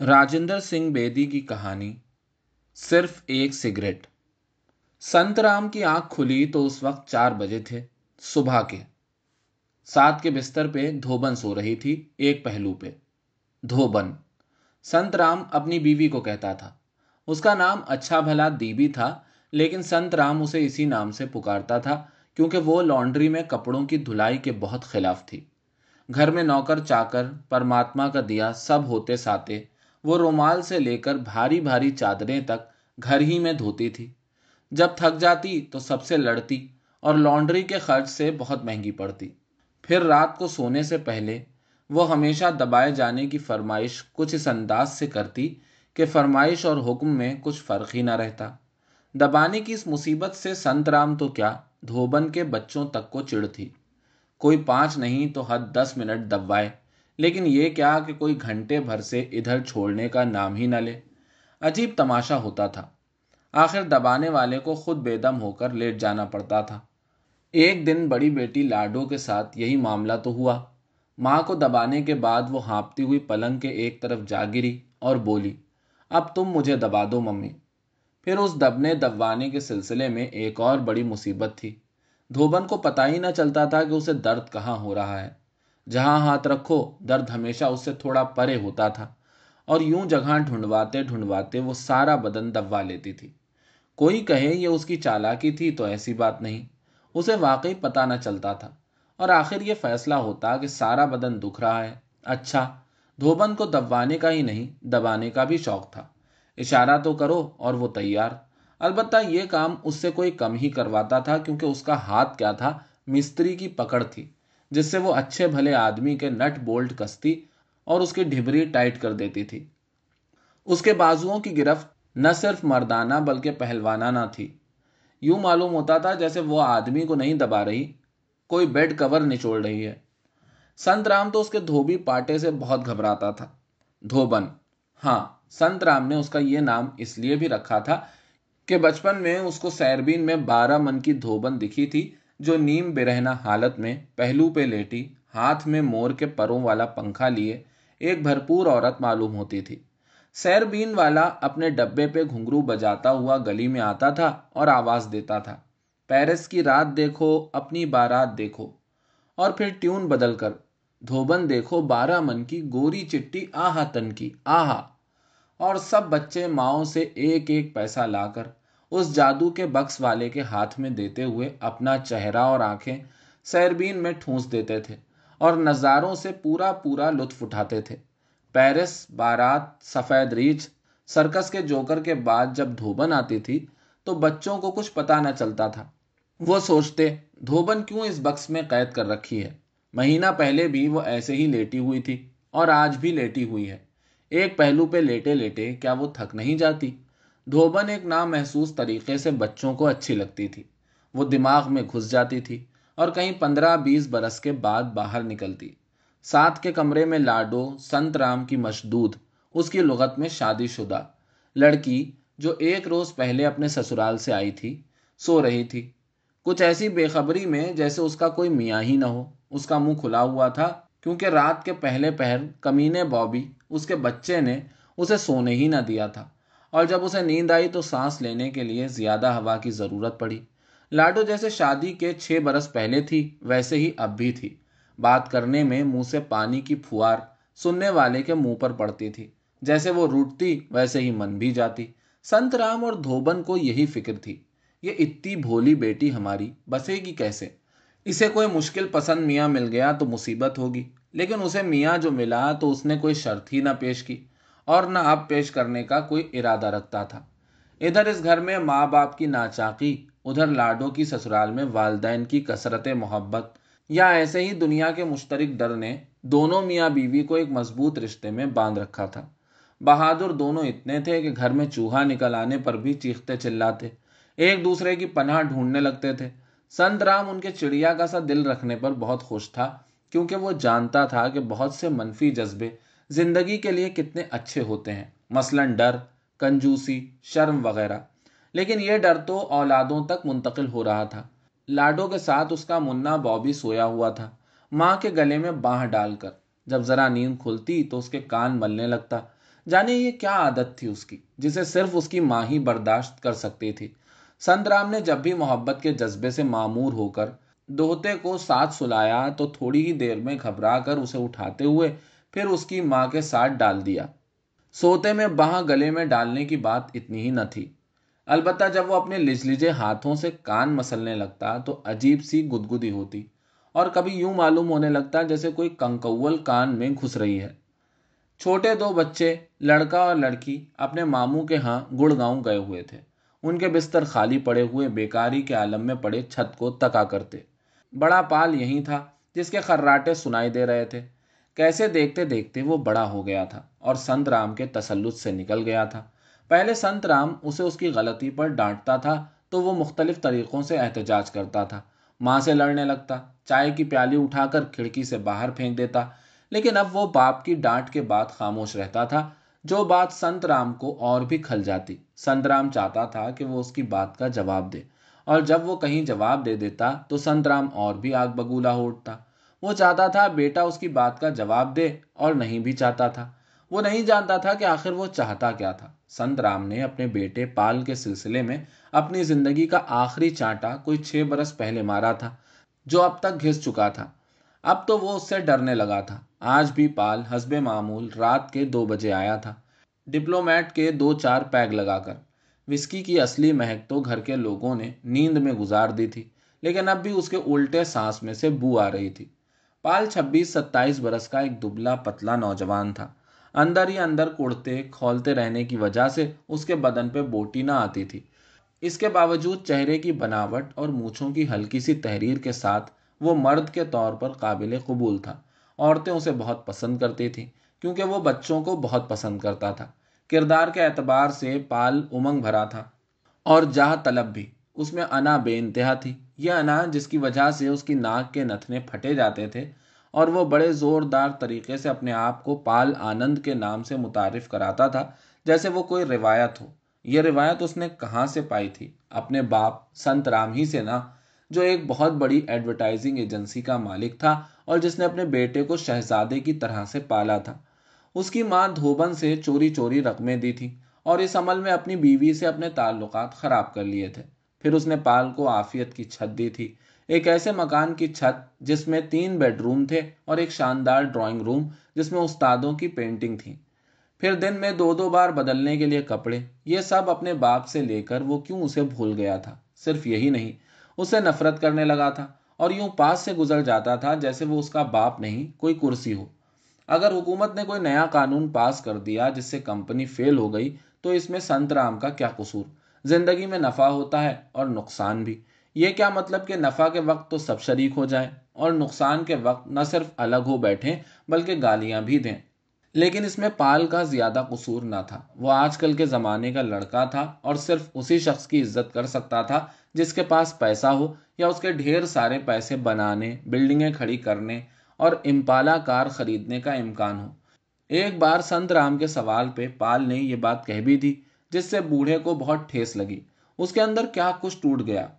राजेंद्र सिंह बेदी की कहानी सिर्फ एक सिगरेट संत राम की आंख खुली तो उस वक्त चार बजे थे सुबह के सात के बिस्तर पे धोबन सो रही थी एक पहलू पे धोबन संत राम अपनी बीवी को कहता था उसका नाम अच्छा भला दीबी था लेकिन संत राम उसे इसी नाम से पुकारता था क्योंकि वो लॉन्ड्री में कपड़ों की धुलाई के बहुत खिलाफ थी घर में नौकर चाकर परमात्मा का दिया सब होते साते वो रुमाल से लेकर भारी भारी चादरें तक घर ही में धोती थी जब थक जाती तो सबसे लड़ती और लॉन्ड्री के खर्च से बहुत महंगी पड़ती फिर रात को सोने से पहले वो हमेशा दबाए जाने की फरमाइश कुछ इस अंदाज से करती कि फरमाइश और हुक्म में कुछ फ़र्क ही ना रहता दबाने की इस मुसीबत से संतराम तो क्या धोबन के बच्चों तक को चिड़ थी कोई पाँच नहीं तो हद दस मिनट दबवाए लेकिन ये क्या कि कोई घंटे भर से इधर छोड़ने का नाम ही न ले अजीब तमाशा होता था आखिर दबाने वाले को खुद बेदम होकर लेट जाना पड़ता था एक दिन बड़ी बेटी लाडो के साथ यही मामला तो हुआ माँ को दबाने के बाद वो हाँपती हुई पलंग के एक तरफ जा गिरी और बोली अब तुम मुझे दबा दो मम्मी फिर उस दबने दबवाने के सिलसिले में एक और बड़ी मुसीबत थी धोबन को पता ही ना चलता था कि उसे दर्द कहाँ हो रहा है जहां हाथ रखो दर्द हमेशा उससे थोड़ा परे होता था और यूं जगह ढूंढवाते ढूंढवाते वो सारा बदन दबवा लेती थी कोई कहे ये उसकी चालाकी थी तो ऐसी बात नहीं उसे वाकई पता न चलता था और आखिर ये फैसला होता कि सारा बदन दुख रहा है अच्छा धोबन को दबवाने का ही नहीं दबाने का भी शौक था इशारा तो करो और वो तैयार अलबत्ता ये काम उससे कोई कम ही करवाता था क्योंकि उसका हाथ क्या था मिस्त्री की पकड़ थी जिससे वो अच्छे भले आदमी के नट बोल्ट कसती और उसकी ढिबरी टाइट कर देती थी उसके बाजुओं की गिरफ्त न सिर्फ मर्दाना बल्कि पहलवाना ना थी यूं मालूम होता था जैसे वो आदमी को नहीं दबा रही कोई बेड कवर निचोड़ रही है संत राम तो उसके धोबी पाटे से बहुत घबराता था धोबन हाँ संत राम ने उसका ये नाम इसलिए भी रखा था कि बचपन में उसको सैरबीन में बारह मन की धोबन दिखी थी जो नीम बेरहना हालत में पहलू पे लेटी हाथ में मोर के परों वाला पंखा लिए एक भरपूर औरत मालूम होती थी सैरबीन वाला अपने डब्बे पे घुंघरू बजाता हुआ गली में आता था और आवाज़ देता था पेरिस की रात देखो अपनी बारात देखो और फिर ट्यून बदल कर धोबन देखो बारह मन की गोरी चिट्टी आहा तन की आहा और सब बच्चे माओ से एक एक पैसा लाकर उस जादू के बक्स वाले के हाथ में देते हुए अपना चेहरा और आंखें सैरबीन में ठूंस देते थे और नज़ारों से पूरा पूरा लुत्फ उठाते थे पेरिस बारात सफ़ेद रीछ सर्कस के जोकर के बाद जब धोबन आती थी तो बच्चों को कुछ पता न चलता था वो सोचते धोबन क्यों इस बक्स में कैद कर रखी है महीना पहले भी वो ऐसे ही लेटी हुई थी और आज भी लेटी हुई है एक पहलू पे लेटे लेटे क्या वो थक नहीं जाती धोबन एक नामहसूस तरीके से बच्चों को अच्छी लगती थी वो दिमाग में घुस जाती थी और कहीं पंद्रह बीस बरस के बाद बाहर निकलती साथ के कमरे में लाडो संत राम की मशदूद उसकी लगत में शादीशुदा लड़की जो एक रोज पहले अपने ससुराल से आई थी सो रही थी कुछ ऐसी बेखबरी में जैसे उसका कोई मियाँ ही ना हो उसका मुंह खुला हुआ था क्योंकि रात के पहले पहर कमीने बॉबी उसके बच्चे ने उसे सोने ही ना दिया था और जब उसे नींद आई तो सांस लेने के लिए ज़्यादा हवा की ज़रूरत पड़ी लाडो जैसे शादी के छह बरस पहले थी वैसे ही अब भी थी बात करने में मुंह से पानी की फुहार सुनने वाले के मुंह पर पड़ती थी जैसे वो रूटती वैसे ही मन भी जाती संत राम और धोबन को यही फिक्र थी ये इतनी भोली बेटी हमारी बसेगी कैसे इसे कोई मुश्किल पसंद मियाँ मिल गया तो मुसीबत होगी लेकिन उसे मियाँ जो मिला तो उसने कोई शर्त ही ना पेश की और न अब पेश करने का कोई इरादा रखता था इधर इस घर में माँ बाप की नाचाकी उधर लाडो की ससुराल में वालदेन की कसरत मोहब्बत या ऐसे ही दुनिया के मुश्तरक डर ने दोनों मियाँ बीवी को एक मजबूत रिश्ते में बांध रखा था बहादुर दोनों इतने थे कि घर में चूहा निकल आने पर भी चीखते चिल्लाते एक दूसरे की पनाह ढूंढने लगते थे संत राम उनके चिड़िया का सा दिल रखने पर बहुत खुश था क्योंकि वो जानता था कि बहुत से मनफी जज्बे ज़िंदगी के लिए कितने अच्छे होते हैं मसलन डर कंजूसी शर्म वगैरह लेकिन ये डर तो औलादों तक मुंतकिल हो रहा था लाडो के साथ उसका मुन्ना बॉबी सोया हुआ था माँ के गले में बाह डालकर जब ज़रा नींद खुलती तो उसके कान मलने लगता जाने ये क्या आदत थी उसकी जिसे सिर्फ उसकी माँ ही बर्दाश्त कर सकती थी संतराम ने जब भी मोहब्बत के जज्बे से मामूर होकर दोहते को साथ सुलाया तो थोड़ी ही देर में घबरा कर उसे उठाते हुए फिर उसकी माँ के साथ डाल दिया सोते में बाह गले में डालने की बात इतनी ही न थी अलबत्ता जब वो अपने लिजलिजे हाथों से कान मसलने लगता तो अजीब सी गुदगुदी होती और कभी यूं मालूम होने लगता जैसे कोई कंकौल कान में घुस रही है छोटे दो बच्चे लड़का और लड़की अपने मामू के यहाँ गुड़गांव गए हुए थे उनके बिस्तर खाली पड़े हुए बेकारी के आलम में पड़े छत को तका करते बड़ा पाल यहीं था जिसके खर्राटे सुनाई दे रहे थे कैसे देखते देखते वो बड़ा हो गया था और संत राम के तसल्लुत से निकल गया था पहले संत राम उसे उसकी गलती पर डांटता था तो वो मुख्तलिफ तरीक़ों से एहतजाज करता था माँ से लड़ने लगता चाय की प्याली उठाकर खिड़की से बाहर फेंक देता लेकिन अब वो बाप की डांट के बाद खामोश रहता था जो बात संत राम को और भी खल जाती संत राम चाहता था कि वो उसकी बात का जवाब दे और जब वो कहीं जवाब दे देता तो संत राम और भी आग बगूला हो उठता वो चाहता था बेटा उसकी बात का जवाब दे और नहीं भी चाहता था वो नहीं जानता था कि आखिर वो चाहता क्या था संत राम ने अपने बेटे पाल के सिलसिले में अपनी जिंदगी का आखिरी चांटा कोई छह बरस पहले मारा था जो अब तक घिस चुका था अब तो वो उससे डरने लगा था आज भी पाल हसब मामूल रात के दो बजे आया था डिप्लोमेट के दो चार पैग लगाकर विस्की की असली महक तो घर के लोगों ने नींद में गुजार दी थी लेकिन अब भी उसके उल्टे सांस में से बू आ रही थी पाल छब्बीस सत्ताईस बरस का एक दुबला पतला नौजवान था अंदर ही अंदर कुड़ते खोलते रहने की वजह से उसके बदन पे बोटी ना आती थी इसके बावजूद चेहरे की बनावट और मूछों की हल्की सी तहरीर के साथ वो मर्द के तौर पर काबिल कबूल था औरतें उसे बहुत पसंद करती थीं क्योंकि वो बच्चों को बहुत पसंद करता था किरदार के एतबार से पाल उमंग भरा था और जाह तलब भी उसमें अना बेानतहा थी यह अनाज जिसकी वजह से उसकी नाक के नथने फटे जाते थे और वो बड़े ज़ोरदार तरीके से अपने आप को पाल आनंद के नाम से मुतारफ़ कराता था जैसे वो कोई रिवायत हो यह रिवायत उसने कहाँ से पाई थी अपने बाप संत राम ही से ना जो एक बहुत बड़ी एडवर्टाइजिंग एजेंसी का मालिक था और जिसने अपने बेटे को शहजादे की तरह से पाला था उसकी माँ धोबन से चोरी चोरी रकमें दी थी और इस अमल में अपनी बीवी से अपने ताल्लुकात ख़राब कर लिए थे फिर उसने पाल को आफियत की छत दी थी एक ऐसे मकान की छत जिसमें तीन बेडरूम थे और एक शानदार ड्राइंग रूम जिसमें उस्तादों की पेंटिंग थी फिर दिन में दो दो बार बदलने के लिए कपड़े ये सब अपने बाप से लेकर वो क्यों उसे भूल गया था सिर्फ यही नहीं उसे नफरत करने लगा था और यूं पास से गुजर जाता था जैसे वो उसका बाप नहीं कोई कुर्सी हो अगर हुकूमत ने कोई नया कानून पास कर दिया जिससे कंपनी फेल हो गई तो इसमें संतराम का क्या कसूर ज़िंदगी में नफ़ा होता है और नुकसान भी ये क्या मतलब कि नफ़ा के वक्त तो सब शरीक हो जाए और नुकसान के वक्त न सिर्फ अलग हो बैठें बल्कि गालियाँ भी दें लेकिन इसमें पाल का ज़्यादा कसूर ना था वह आजकल के ज़माने का लड़का था और सिर्फ उसी शख्स की इज्जत कर सकता था जिसके पास पैसा हो या उसके ढेर सारे पैसे बनाने बिल्डिंगें खड़ी करने और इम्पाला कार खरीदने का इम्कान हो एक बार संत राम के सवाल पे पाल ने ये बात कह भी दी जिससे बूढ़े को बहुत ठेस लगी उसके अंदर क्या कुछ टूट गया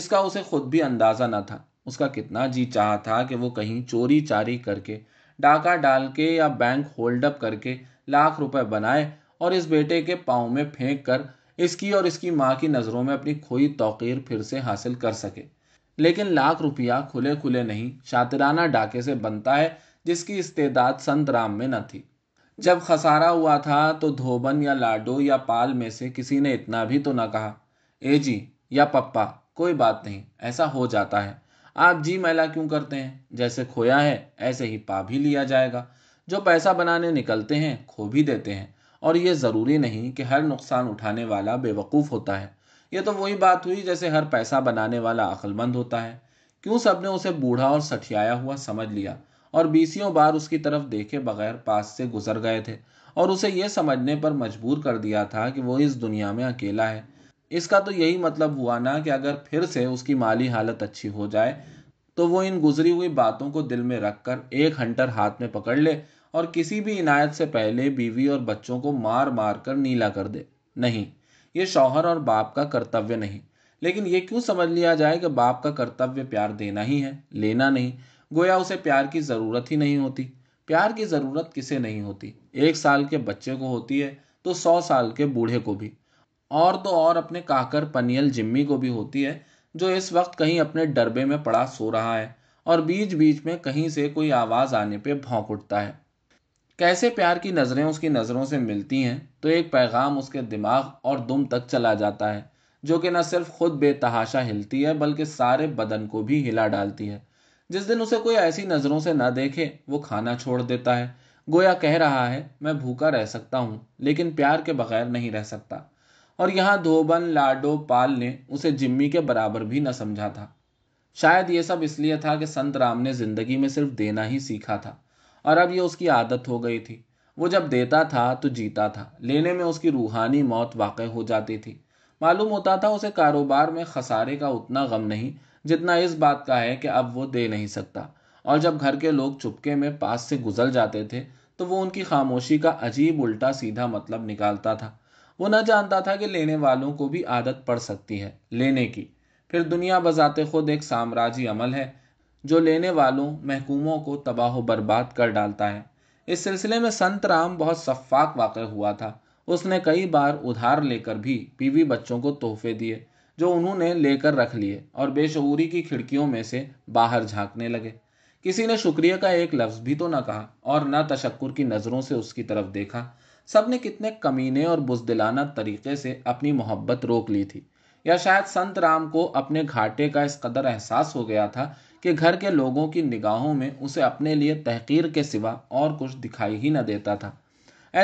इसका उसे खुद भी अंदाजा न था उसका कितना जी चाह था कि वो कहीं चोरी चारी करके डाका डाल के या बैंक होल्डअप करके लाख रुपए बनाए और इस बेटे के पाँव में फेंक कर इसकी और इसकी माँ की नज़रों में अपनी खोई तोकीर फिर से हासिल कर सके लेकिन लाख रुपया खुले खुले नहीं शातिराना डाके से बनता है जिसकी इस्तेदाद संत राम में न थी जब खसारा हुआ था तो धोबन या लाडो या पाल में से किसी ने इतना भी तो ना कहा ए जी या पप्पा कोई बात नहीं ऐसा हो जाता है आप जी मैला क्यों करते हैं जैसे खोया है ऐसे ही पा भी लिया जाएगा जो पैसा बनाने निकलते हैं खो भी देते हैं और ये ज़रूरी नहीं कि हर नुकसान उठाने वाला बेवकूफ़ होता है ये तो वही बात हुई जैसे हर पैसा बनाने वाला अक्लमंद होता है क्यों सबने उसे बूढ़ा और सठियाया हुआ समझ लिया और बीसियों बार उसकी तरफ देखे बगैर पास से गुजर गए थे और उसे यह समझने पर मजबूर कर दिया था कि वो इस दुनिया में अकेला है इसका तो यही मतलब हुआ ना कि अगर फिर से उसकी माली हालत अच्छी हो जाए तो वो इन गुजरी हुई बातों को दिल में रखकर एक हंटर हाथ में पकड़ ले और किसी भी इनायत से पहले बीवी और बच्चों को मार मार कर नीला कर दे नहीं ये शौहर और बाप का कर्तव्य नहीं लेकिन ये क्यों समझ लिया जाए कि बाप का कर्तव्य प्यार देना ही है लेना नहीं गोया उसे प्यार की ज़रूरत ही नहीं होती प्यार की ज़रूरत किसे नहीं होती एक साल के बच्चे को होती है तो सौ साल के बूढ़े को भी और तो और अपने काकर पनियल जिम्मी को भी होती है जो इस वक्त कहीं अपने डरबे में पड़ा सो रहा है और बीच बीच में कहीं से कोई आवाज़ आने पे भौंक उठता है कैसे प्यार की नज़रें उसकी नज़रों से मिलती हैं तो एक पैगाम उसके दिमाग और दुम तक चला जाता है जो कि न सिर्फ खुद बेतहाशा हिलती है बल्कि सारे बदन को भी हिला डालती है जिस दिन उसे कोई ऐसी नज़रों से ना देखे वो खाना छोड़ देता है गोया कह रहा है मैं भूखा रह सकता हूँ लेकिन प्यार के बगैर नहीं रह सकता और यहाँ धोबन लाडो पाल ने उसे जिम्मी के बराबर भी न समझा था शायद ये सब इसलिए था कि संत राम ने जिंदगी में सिर्फ देना ही सीखा था और अब ये उसकी आदत हो गई थी वो जब देता था तो जीता था लेने में उसकी रूहानी मौत वाक़ हो जाती थी मालूम होता था उसे कारोबार में खसारे का उतना गम नहीं जितना इस बात का है कि अब वो दे नहीं सकता और जब घर के लोग चुपके में पास से गुजर जाते थे तो वो उनकी खामोशी का अजीब उल्टा सीधा मतलब निकालता था वो न जानता था कि लेने वालों को भी आदत पड़ सकती है लेने की फिर दुनिया बजाते खुद एक साम्राज्य अमल है जो लेने वालों महकूमों को तबाह बर्बाद कर डालता है इस सिलसिले में संत राम बहुत शफाक वाक़ हुआ था उसने कई बार उधार लेकर भी बीवी बच्चों को तोहफे दिए जो उन्होंने लेकर रख लिए और बेशऊरी की खिड़कियों में से बाहर झांकने लगे किसी ने शुक्रिया का एक लफ्ज भी तो न कहा और न तशक्कुर की नज़रों से उसकी तरफ देखा सब ने कितने कमीने और बुजदिलाना तरीके से अपनी मोहब्बत रोक ली थी या शायद संत राम को अपने घाटे का इस कदर एहसास हो गया था कि घर के लोगों की निगाहों में उसे अपने लिए तहकीर के सिवा और कुछ दिखाई ही न देता था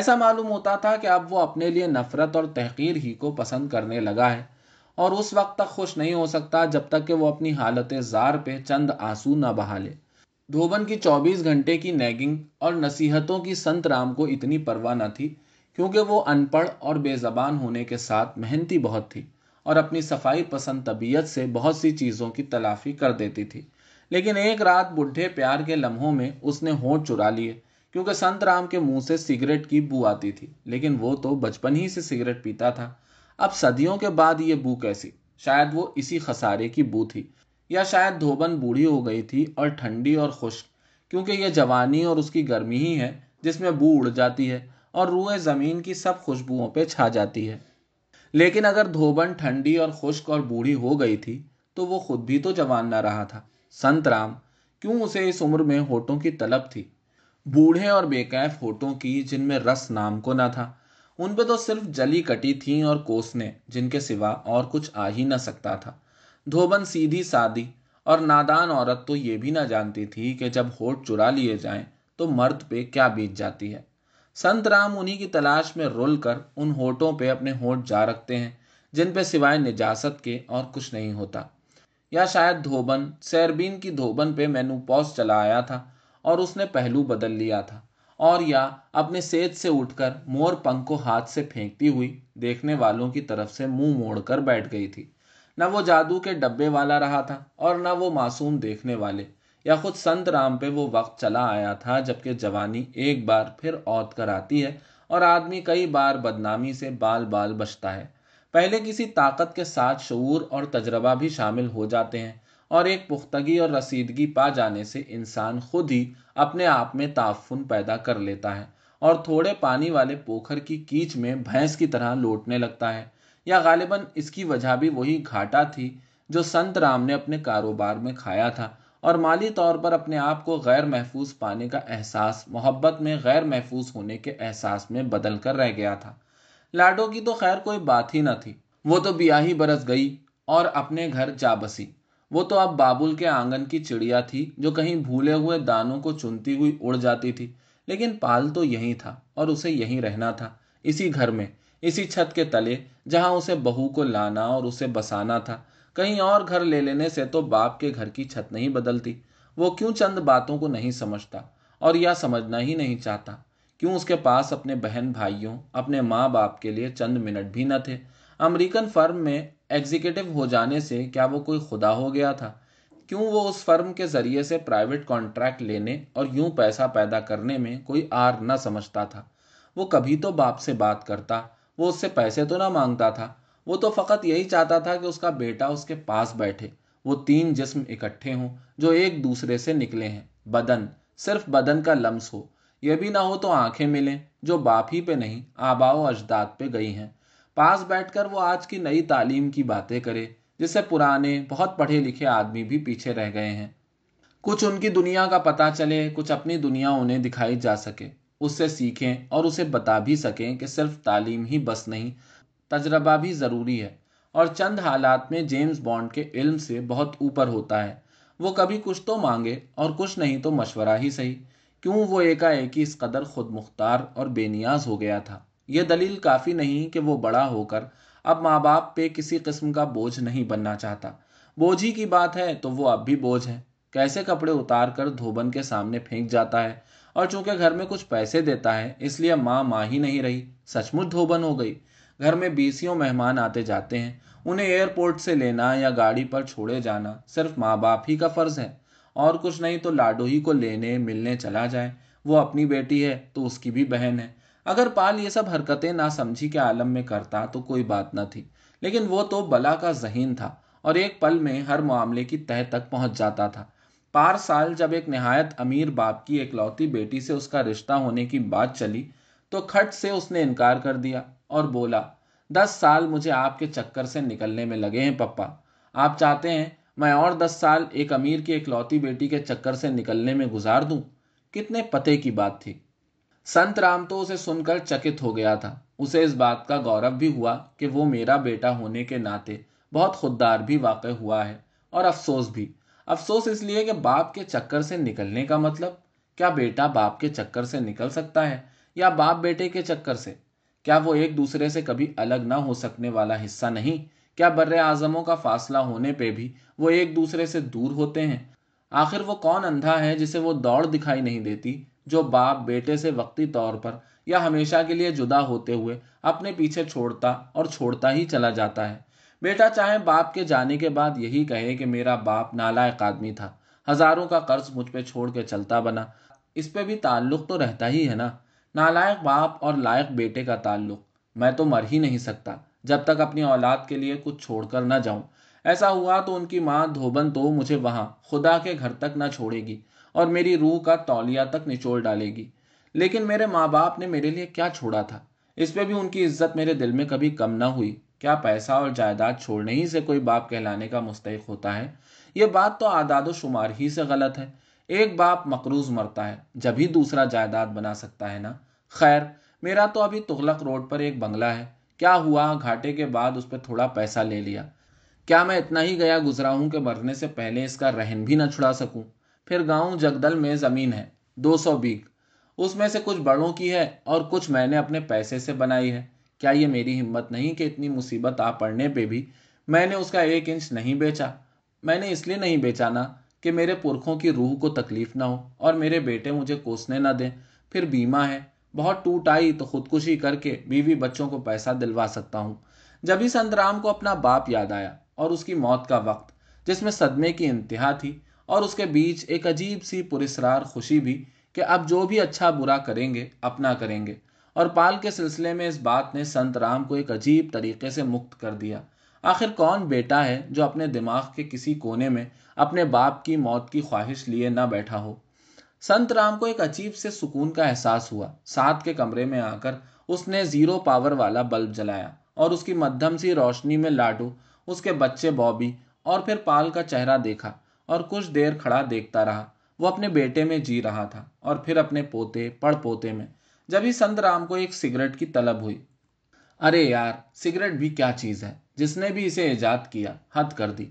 ऐसा मालूम होता था कि अब वो अपने लिए नफरत और तहकीर ही को पसंद करने लगा है और उस वक्त तक खुश नहीं हो सकता जब तक कि वो अपनी हालत ज़ार पे चंद आंसू न बहा ले धोबन की 24 घंटे की नेगिंग और नसीहतों की संत राम को इतनी परवाह न थी क्योंकि वो अनपढ़ और बेजबान होने के साथ मेहनती बहुत थी और अपनी सफाई पसंद तबीयत से बहुत सी चीज़ों की तलाफी कर देती थी लेकिन एक रात बुढ़े प्यार के लम्हों में उसने होंठ चुरा लिए क्योंकि संत राम के मुंह से सिगरेट की बू आती थी लेकिन वो तो बचपन ही से सिगरेट पीता था अब सदियों के बाद ये बू कैसी शायद वो इसी खसारे की बू थी या शायद धोबन बूढ़ी हो गई थी और ठंडी और खुश्क क्योंकि ये जवानी और उसकी गर्मी ही है जिसमें बू उड़ जाती है और रूए ज़मीन की सब खुशबुओं पे छा जाती है लेकिन अगर धोबन ठंडी और खुश्क और बूढ़ी हो गई थी तो वो खुद भी तो जवान ना रहा था संत राम क्यों उसे इस उम्र में होठों की तलब थी बूढ़े और बेकैफ होठों की जिनमें रस नाम को ना था उन पे तो सिर्फ जली कटी थी और कोसने जिनके सिवा और कुछ आ ही ना सकता था धोबन सीधी सादी और नादान औरत तो ये भी ना जानती थी कि जब होठ चुरा लिए जाएं तो मर्द पे क्या बीत जाती है संत राम उन्हीं की तलाश में रुल कर उन होठों पे अपने होठ जा रखते हैं जिन पे सिवाय निजासत के और कुछ नहीं होता या शायद धोबन सैरबीन की धोबन पे मैनू पॉस चला आया था और उसने पहलू बदल लिया था और या अपने सेज से उठकर मोर पंख को हाथ से फेंकती हुई देखने वालों की तरफ से मुंह मोड़कर बैठ गई थी न वो जादू के डब्बे वाला रहा था और न वो मासूम देखने वाले या खुद संत राम पे वो वक्त चला आया था जबकि जवानी एक बार फिर औत कर आती है और आदमी कई बार बदनामी से बाल बाल बचता है पहले किसी ताकत के साथ शूर और तजर्बा भी शामिल हो जाते हैं और एक पुख्तगी और रसीदगी पा जाने से इंसान खुद ही अपने आप में ताफुन पैदा कर लेता है और थोड़े पानी वाले पोखर की कीच में भैंस की तरह लौटने लगता है या गालिबा इसकी वजह भी वही घाटा थी जो संत राम ने अपने कारोबार में खाया था और माली तौर पर अपने आप को गैर महफूज पाने का एहसास मोहब्बत में गैर महफूज होने के एहसास में बदल कर रह गया था लाडो की तो खैर कोई बात ही न थी वो तो ही बरस गई और अपने घर जा बसी वो तो अब बाबुल के आंगन की चिड़िया थी जो कहीं भूले हुए दानों को चुनती हुई उड़ जाती थी लेकिन पाल तो यही था और उसे यही रहना था इसी घर में इसी छत के तले जहां उसे बहू को लाना और उसे बसाना था कहीं और घर ले लेने से तो बाप के घर की छत नहीं बदलती वो क्यों चंद बातों को नहीं समझता और यह समझना ही नहीं चाहता क्यों उसके पास अपने बहन भाइयों अपने माँ बाप के लिए चंद मिनट भी न थे अमेरिकन फर्म में एग्जीक्यूटिव हो जाने से क्या वो कोई खुदा हो गया था क्यों वो उस फर्म के ज़रिए से प्राइवेट कॉन्ट्रैक्ट लेने और यूं पैसा पैदा करने में कोई आर न समझता था वो कभी तो बाप से बात करता वो उससे पैसे तो ना मांगता था वो तो फ़कत यही चाहता था कि उसका बेटा उसके पास बैठे वो तीन जिस्म इकट्ठे हों जो एक दूसरे से निकले हैं बदन सिर्फ बदन का लम्स हो यह भी ना हो तो आंखें मिलें जो बाप ही पे नहीं आबाओ अजदाद पे गई हैं पास बैठकर वो आज की नई तालीम की बातें करे जिससे पुराने बहुत पढ़े लिखे आदमी भी पीछे रह गए हैं कुछ उनकी दुनिया का पता चले कुछ अपनी दुनिया उन्हें दिखाई जा सके उससे सीखें और उसे बता भी सकें कि सिर्फ तालीम ही बस नहीं तजर्बा भी ज़रूरी है और चंद हालात में जेम्स बॉन्ड के इल्म से बहुत ऊपर होता है वो कभी कुछ तो मांगे और कुछ नहीं तो मशवरा ही सही क्यों वो एकाएक इस कदर खुद मुख्तार और बेनियाज हो गया था यह दलील काफ़ी नहीं कि वो बड़ा होकर अब माँ बाप पे किसी किस्म का बोझ नहीं बनना चाहता बोझ ही की बात है तो वो अब भी बोझ है कैसे कपड़े उतार कर धोबन के सामने फेंक जाता है और चूंकि घर में कुछ पैसे देता है इसलिए माँ माँ ही नहीं रही सचमुच धोबन हो गई घर में बीसियों मेहमान आते जाते हैं उन्हें एयरपोर्ट से लेना या गाड़ी पर छोड़े जाना सिर्फ माँ बाप ही का फ़र्ज़ है और कुछ नहीं तो लाडो ही को लेने मिलने चला जाए वो अपनी बेटी है तो उसकी भी बहन है अगर पाल ये सब हरकतें ना समझी के आलम में करता तो कोई बात न थी लेकिन वो तो बला का जहीन था और एक पल में हर मामले की तह तक पहुंच जाता था पार साल जब एक नहायत अमीर बाप की एकलौती बेटी से उसका रिश्ता होने की बात चली तो खट से उसने इनकार कर दिया और बोला दस साल मुझे आपके चक्कर से निकलने में लगे हैं पप्पा आप चाहते हैं मैं और दस साल एक अमीर की एकलौती बेटी के चक्कर से निकलने में गुजार दूं कितने पते की बात थी संत राम तो उसे सुनकर चकित हो गया था उसे इस बात का गौरव भी हुआ कि वो मेरा बेटा होने के नाते बहुत खुददार भी वाक़ हुआ है और अफसोस भी अफसोस इसलिए कि बाप के चक्कर से निकलने का मतलब क्या बेटा बाप के चक्कर से निकल सकता है या बाप बेटे के चक्कर से क्या वो एक दूसरे से कभी अलग ना हो सकने वाला हिस्सा नहीं क्या बर आज़मों का फासला होने पे भी वो एक दूसरे से दूर होते हैं आखिर वो कौन अंधा है जिसे वो दौड़ दिखाई नहीं देती जो बाप बेटे से वक्ती तौर पर या हमेशा के लिए जुदा होते हुए अपने पीछे छोड़ता और छोड़ता ही चला जाता है बेटा चाहे बाप के जाने के बाद यही कहे कि मेरा बाप नालायक आदमी था हजारों का कर्ज मुझ पर छोड़ के चलता बना इस पर भी ताल्लुक तो रहता ही है ना नालायक बाप और लायक बेटे का ताल्लुक मैं तो मर ही नहीं सकता जब तक अपनी औलाद के लिए कुछ छोड़कर ना जाऊं ऐसा हुआ तो उनकी माँ धोबन तो मुझे वहां खुदा के घर तक ना छोड़ेगी और मेरी रूह का तौलिया तक निचोड़ डालेगी लेकिन मेरे माँ बाप ने मेरे लिए क्या छोड़ा था इस पर भी उनकी इज्जत मेरे दिल में कभी कम ना हुई क्या पैसा और जायदाद छोड़ने ही से कोई बाप कहलाने का मुस्तक होता है ये बात तो आदाद शुमार ही से गलत है एक बाप मकरूज मरता है जब ही दूसरा जायदाद बना सकता है ना खैर मेरा तो अभी तुगलक रोड पर एक बंगला है क्या हुआ घाटे के बाद उस पर थोड़ा पैसा ले लिया क्या मैं इतना ही गया गुजरा हूं कि मरने से पहले इसका रहन भी ना छुड़ा सकूं फिर गांव जगदल में ज़मीन है दो सौ बीघ उसमें से कुछ बड़ों की है और कुछ मैंने अपने पैसे से बनाई है क्या ये मेरी हिम्मत नहीं कि इतनी मुसीबत आ पड़ने पे भी मैंने उसका एक इंच नहीं बेचा मैंने इसलिए नहीं बेचा ना कि मेरे पुरखों की रूह को तकलीफ ना हो और मेरे बेटे मुझे कोसने ना दें फिर बीमा है बहुत टूट आई तो खुदकुशी करके बीवी बच्चों को पैसा दिलवा सकता हूँ जब ही संतराम को अपना बाप याद आया और उसकी मौत का वक्त जिसमें सदमे की इंतहा थी और उसके बीच एक अजीब सी पुरस्रार खुशी भी कि अब जो भी अच्छा बुरा करेंगे अपना करेंगे और पाल के सिलसिले में इस बात ने संत राम को एक अजीब तरीके से मुक्त कर दिया आखिर कौन बेटा है जो अपने दिमाग के किसी कोने में अपने बाप की मौत की ख्वाहिश लिए ना बैठा हो संत राम को एक अजीब से सुकून का एहसास हुआ साथ के कमरे में आकर उसने जीरो पावर वाला बल्ब जलाया और उसकी मध्यम सी रोशनी में लाडू उसके बच्चे बॉबी और फिर पाल का चेहरा देखा और कुछ देर खड़ा देखता रहा वो अपने बेटे में जी रहा था और फिर अपने पोते पड़ पोते में जब ही संत राम को एक सिगरेट की तलब हुई अरे यार सिगरेट भी क्या चीज़ है जिसने भी इसे ईजाद किया हद कर दी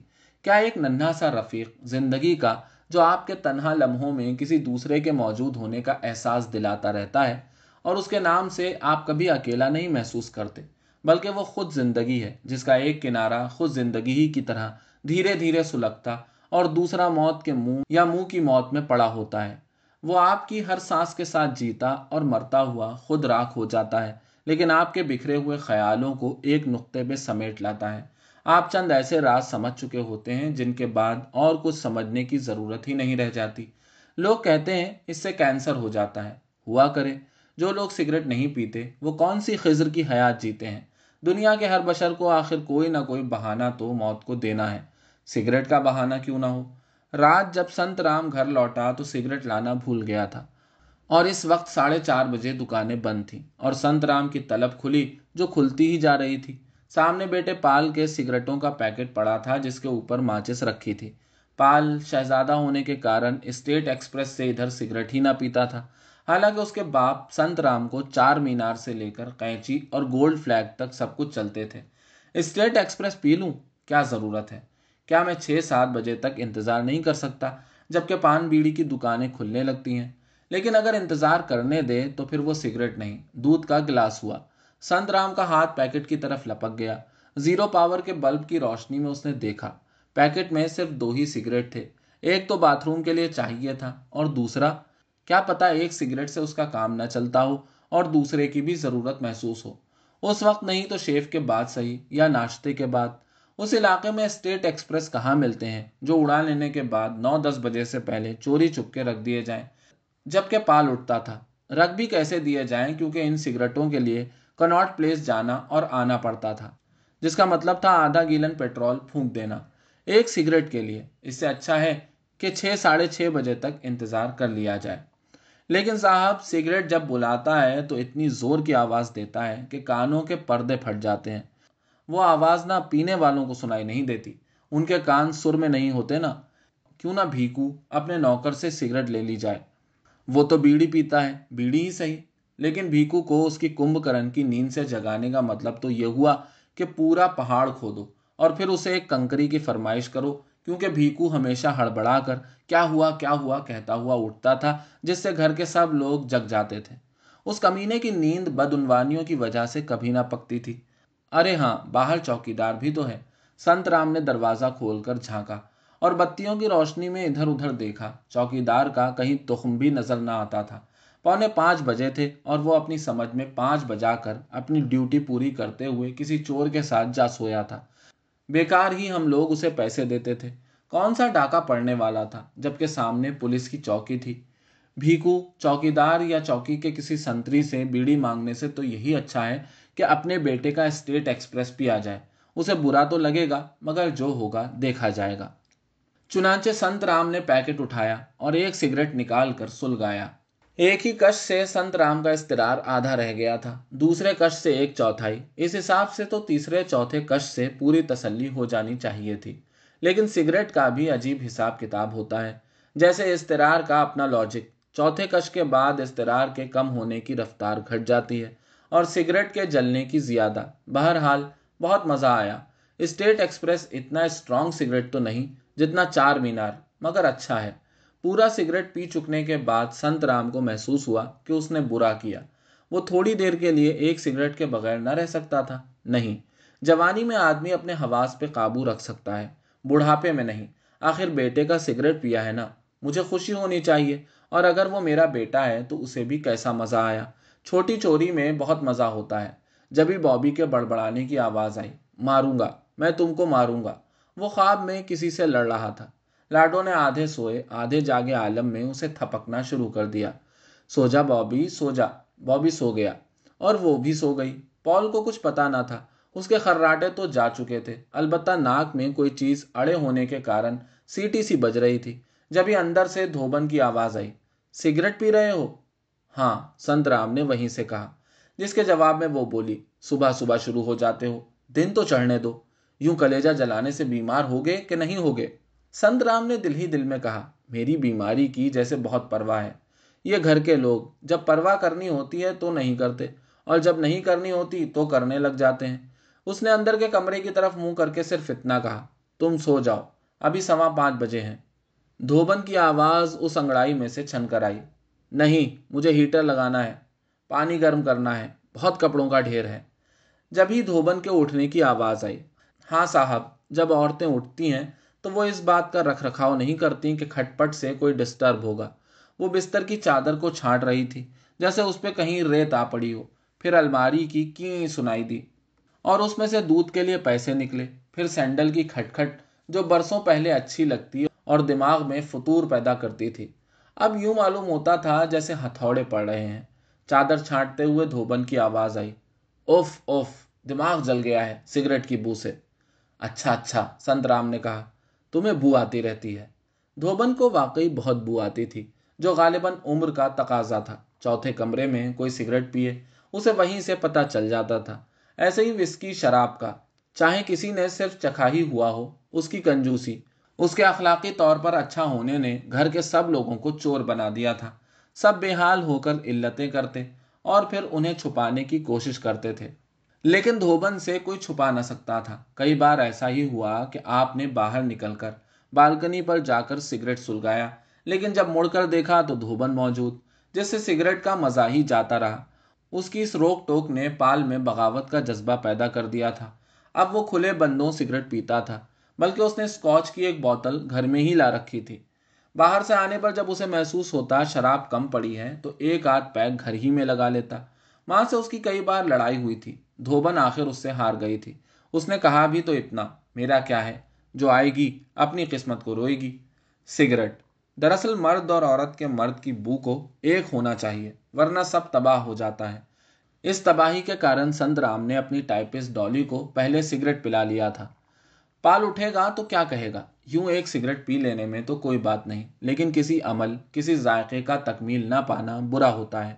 क्या एक नन्हा सा रफीक जिंदगी का जो आपके तनहा लम्हों में किसी दूसरे के मौजूद होने का एहसास दिलाता रहता है और उसके नाम से आप कभी अकेला नहीं महसूस करते बल्कि वो खुद जिंदगी है जिसका एक किनारा खुद जिंदगी ही की तरह धीरे धीरे सुलगता और दूसरा मौत के मुंह या मुंह की मौत में पड़ा होता है वो आपकी हर सांस के साथ जीता और मरता हुआ खुद राख हो जाता है लेकिन आपके बिखरे हुए ख्यालों को एक नुक्ते पे समेट लाता है आप चंद ऐसे राज समझ चुके होते हैं जिनके बाद और कुछ समझने की ज़रूरत ही नहीं रह जाती लोग कहते हैं इससे कैंसर हो जाता है हुआ करे जो लोग सिगरेट नहीं पीते वो कौन सी खिजर की हयात जीते हैं दुनिया के हर बशर को आखिर कोई ना कोई बहाना तो मौत को देना है सिगरेट का बहाना क्यों ना हो रात जब संत राम घर लौटा तो सिगरेट लाना भूल गया था और इस वक्त साढ़े चार बजे दुकानें बंद थी और संत राम की तलब खुली जो खुलती ही जा रही थी सामने बेटे पाल के सिगरेटों का पैकेट पड़ा था जिसके ऊपर माचिस रखी थी पाल शहजादा होने के कारण स्टेट एक्सप्रेस से इधर सिगरेट ही ना पीता था हालांकि उसके बाप संत राम को चार मीनार से लेकर कैंची और गोल्ड फ्लैग तक सब कुछ चलते थे स्टेट एक्सप्रेस पी लूँ क्या ज़रूरत है क्या मैं छः सात बजे तक इंतज़ार नहीं कर सकता जबकि पान बीड़ी की दुकानें खुलने लगती हैं लेकिन अगर इंतज़ार करने दे तो फिर वो सिगरेट नहीं दूध का गिलास हुआ संत राम का हाथ पैकेट की तरफ लपक गया ज़ीरो पावर के बल्ब की रोशनी में उसने देखा पैकेट में सिर्फ दो ही सिगरेट थे एक तो बाथरूम के लिए चाहिए था और दूसरा क्या पता एक सिगरेट से उसका काम न चलता हो और दूसरे की भी ज़रूरत महसूस हो उस वक्त नहीं तो शेफ के बाद सही या नाश्ते के बाद उस इलाके में स्टेट एक्सप्रेस कहाँ मिलते हैं जो उड़ान लेने के बाद नौ दस बजे से पहले चोरी चुप के रख दिए जाएं जबकि पाल उठता था रख भी कैसे दिए जाएं क्योंकि इन सिगरेटों के लिए कनॉट प्लेस जाना और आना पड़ता था जिसका मतलब था आधा गीलन पेट्रोल फूंक देना एक सिगरेट के लिए इससे अच्छा है कि छः साढ़े छः बजे तक इंतज़ार कर लिया जाए लेकिन साहब सिगरेट जब बुलाता है तो इतनी ज़ोर की आवाज़ देता है कि कानों के पर्दे फट जाते हैं वो आवाज़ ना पीने वालों को सुनाई नहीं देती उनके कान सुर में नहीं होते ना क्यों ना भीकू अपने नौकर से सिगरेट ले ली जाए वो तो बीड़ी पीता है बीड़ी ही सही लेकिन भीकू को उसकी कुंभकर्ण की नींद से जगाने का मतलब तो यह हुआ कि पूरा पहाड़ खोदो और फिर उसे एक कंकरी की फरमाइश करो क्योंकि भीकू हमेशा हड़बड़ा कर क्या हुआ क्या हुआ कहता हुआ उठता था जिससे घर के सब लोग जग जाते थे उस कमीने की नींद बदउनवानियों की वजह से कभी ना पकती थी अरे हाँ बाहर चौकीदार भी तो है संत राम ने दरवाज़ा खोलकर झांका और बत्तियों की रोशनी में इधर उधर देखा चौकीदार का कहीं तुखम भी नज़र ना आता था पौने पांच बजे थे और वो अपनी समझ में पांच बजा कर अपनी ड्यूटी पूरी करते हुए किसी चोर के साथ जा सोया था बेकार ही हम लोग उसे पैसे देते थे कौन सा डाका पड़ने वाला था जबकि सामने पुलिस की चौकी थी भीकू चौकीदार या चौकी के किसी संतरी से बीड़ी मांगने से तो यही अच्छा है कि अपने बेटे का स्टेट एक्सप्रेस भी आ जाए उसे बुरा तो लगेगा मगर जो होगा देखा जाएगा चुनाचे संत राम ने पैकेट उठाया और एक सिगरेट निकाल कर सुलगाया एक ही कश से संत राम का इस्तरार आधा रह गया था दूसरे कश से एक चौथाई इस हिसाब से तो तीसरे चौथे कश से पूरी तसल्ली हो जानी चाहिए थी लेकिन सिगरेट का भी अजीब हिसाब किताब होता है जैसे इस्तरार का अपना लॉजिक चौथे कश के बाद इस्तरार के कम होने की रफ्तार घट जाती है और सिगरेट के जलने की ज़्यादा बहरहाल बहुत मज़ा आया स्टेट एक्सप्रेस इतना स्ट्रांग सिगरेट तो नहीं जितना चार मीनार मगर अच्छा है पूरा सिगरेट पी चुकने के बाद संत राम को महसूस हुआ कि उसने बुरा किया वो थोड़ी देर के लिए एक सिगरेट के बगैर न रह सकता था नहीं जवानी में आदमी अपने हवास पे काबू रख सकता है बुढ़ापे में नहीं आखिर बेटे का सिगरेट पिया है ना मुझे खुशी होनी चाहिए और अगर वो मेरा बेटा है तो उसे भी कैसा मज़ा आया छोटी चोरी में बहुत मज़ा होता है जब बॉबी के बड़बड़ाने की आवाज़ आई मारूंगा मैं तुमको मारूंगा वो ख्वाब में किसी से लड़ रहा था लाडो ने आधे सोए आधे जागे आलम में उसे थपकना शुरू कर दिया सोजा बॉबी सोजा बॉबी सो गया और वो भी सो गई पॉल को कुछ पता ना था उसके खर्राटे तो जा चुके थे अलबत्ता नाक में कोई चीज़ अड़े होने के कारण सीटी सी बज रही थी जब ही अंदर से धोबन की आवाज़ आई सिगरेट पी रहे हो हाँ संत राम ने वहीं से कहा जिसके जवाब में वो बोली सुबह सुबह शुरू हो जाते हो दिन तो चढ़ने दो यूं कलेजा जलाने से बीमार हो गए कि नहीं हो गए संत राम ने दिल ही दिल में कहा मेरी बीमारी की जैसे बहुत परवाह है ये घर के लोग जब परवाह करनी होती है तो नहीं करते और जब नहीं करनी होती तो करने लग जाते हैं उसने अंदर के कमरे की तरफ मुंह करके सिर्फ इतना कहा तुम सो जाओ अभी सवा पांच बजे हैं धोबन की आवाज़ उस अंगड़ाई में से छनकर आई नहीं मुझे हीटर लगाना है पानी गर्म करना है बहुत कपड़ों का ढेर है जब ही धोबन के उठने की आवाज़ आई हाँ साहब जब औरतें उठती हैं तो वो इस बात का रख रखाव नहीं करती कि खटपट से कोई डिस्टर्ब होगा वो बिस्तर की चादर को छाट रही थी जैसे उस पर कहीं रेत आ पड़ी हो फिर अलमारी की की सुनाई दी और उसमें से दूध के लिए पैसे निकले फिर सैंडल की खटखट जो बरसों पहले अच्छी लगती और दिमाग में फतूर पैदा करती थी अब यूं मालूम होता था जैसे हथौड़े पड़ रहे हैं चादर छांटते हुए धोबन की आवाज़ आई ओफ ओफ दिमाग जल गया है सिगरेट की बू से अच्छा अच्छा संत राम ने कहा तुम्हें बू आती रहती है धोबन को वाकई बहुत बू आती थी जो गालिबन उम्र का तकाजा था चौथे कमरे में कोई सिगरेट पिए उसे वहीं से पता चल जाता था ऐसे ही विस्की शराब का चाहे किसी ने सिर्फ चखा ही हुआ हो उसकी कंजूसी उसके अखलाकी तौर पर अच्छा होने ने घर के सब लोगों को चोर बना दिया था सब बेहाल होकर इल्लतें करते और फिर उन्हें छुपाने की कोशिश करते थे लेकिन धोबन से कोई छुपा ना सकता था कई बार ऐसा ही हुआ कि आपने बाहर निकलकर बालकनी पर जाकर सिगरेट सुलगाया लेकिन जब मुड़कर देखा तो धोबन मौजूद जिससे सिगरेट का मजा ही जाता रहा उसकी इस रोक टोक ने पाल में बगावत का जज्बा पैदा कर दिया था अब वो खुले बंदों सिगरेट पीता था बल्कि उसने स्कॉच की एक बोतल घर में ही ला रखी थी बाहर से आने पर जब उसे महसूस होता शराब कम पड़ी है तो एक आध पैक घर ही में लगा लेता माँ से उसकी कई बार लड़ाई हुई थी धोबन आखिर उससे हार गई थी उसने कहा भी तो इतना मेरा क्या है जो आएगी अपनी किस्मत को रोएगी सिगरेट दरअसल मर्द और औरत के मर्द की बू को एक होना चाहिए वरना सब तबाह हो जाता है इस तबाही के कारण संत राम ने अपनी टाइपिस्ट डॉली को पहले सिगरेट पिला लिया था पाल उठेगा तो क्या कहेगा यूं एक सिगरेट पी लेने में तो कोई बात नहीं लेकिन किसी अमल किसी जायके का तकमील ना पाना बुरा होता है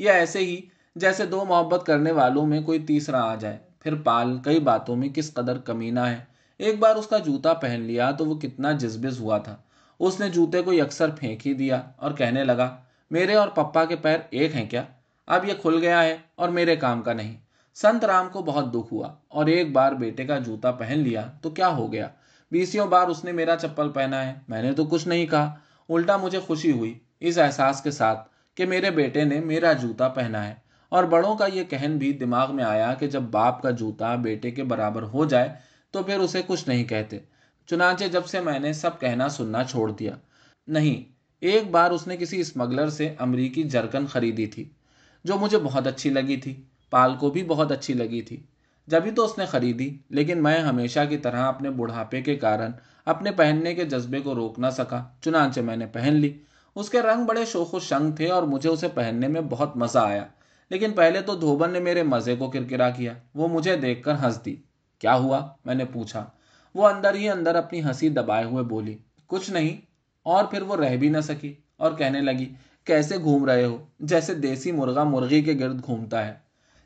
यह ऐसे ही जैसे दो मोहब्बत करने वालों में कोई तीसरा आ जाए फिर पाल कई बातों में किस कदर कमीना है एक बार उसका जूता पहन लिया तो वो कितना जज्बिस हुआ था उसने जूते को अक्सर फेंक ही दिया और कहने लगा मेरे और पप्पा के पैर एक हैं क्या अब ये खुल गया है और मेरे काम का नहीं संत राम को बहुत दुख हुआ और एक बार बेटे का जूता पहन लिया तो क्या हो गया बीसियों बार उसने मेरा चप्पल पहना है मैंने तो कुछ नहीं कहा उल्टा मुझे खुशी हुई इस एहसास के साथ कि मेरे बेटे ने मेरा जूता पहना है और बड़ों का यह कहन भी दिमाग में आया कि जब बाप का जूता बेटे के बराबर हो जाए तो फिर उसे कुछ नहीं कहते चुनाचे जब से मैंने सब कहना सुनना छोड़ दिया नहीं एक बार उसने किसी स्मगलर से अमरीकी जरकन खरीदी थी जो मुझे बहुत अच्छी लगी थी पाल को भी बहुत अच्छी लगी थी जभी तो उसने खरीदी लेकिन मैं हमेशा की तरह अपने बुढ़ापे के कारण अपने पहनने के जज्बे को रोक ना सका चुनाचे मैंने पहन ली उसके रंग बड़े शोखो शंग थे और मुझे उसे पहनने में बहुत मज़ा आया लेकिन पहले तो धोबन ने मेरे मज़े को किरकिरा किया वो मुझे देखकर हंस दी क्या हुआ मैंने पूछा वो अंदर ही अंदर अपनी हंसी दबाए हुए बोली कुछ नहीं और फिर वो रह भी ना सकी और कहने लगी कैसे घूम रहे हो जैसे देसी मुर्गा मुर्गी के गिर्द घूमता है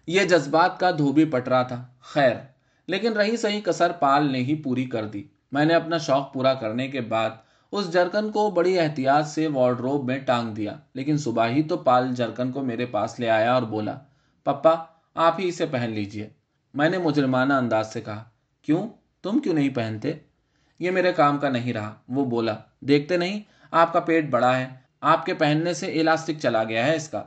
ये जज्बात का धोबी पटरा था खैर लेकिन रही सही कसर पाल ने ही पूरी कर दी मैंने अपना शौक पूरा करने के बाद उस जरकन को बड़ी एहतियात से वार्ड्रोब में टांग दिया लेकिन सुबह ही तो पाल जरकन को मेरे पास ले आया और बोला पप्पा आप ही इसे पहन लीजिए मैंने मुजरमाना अंदाज से कहा क्यों तुम क्यों नहीं पहनते ये मेरे काम का नहीं रहा वो बोला देखते नहीं आपका पेट बड़ा है आपके पहनने से इलास्टिक चला गया है इसका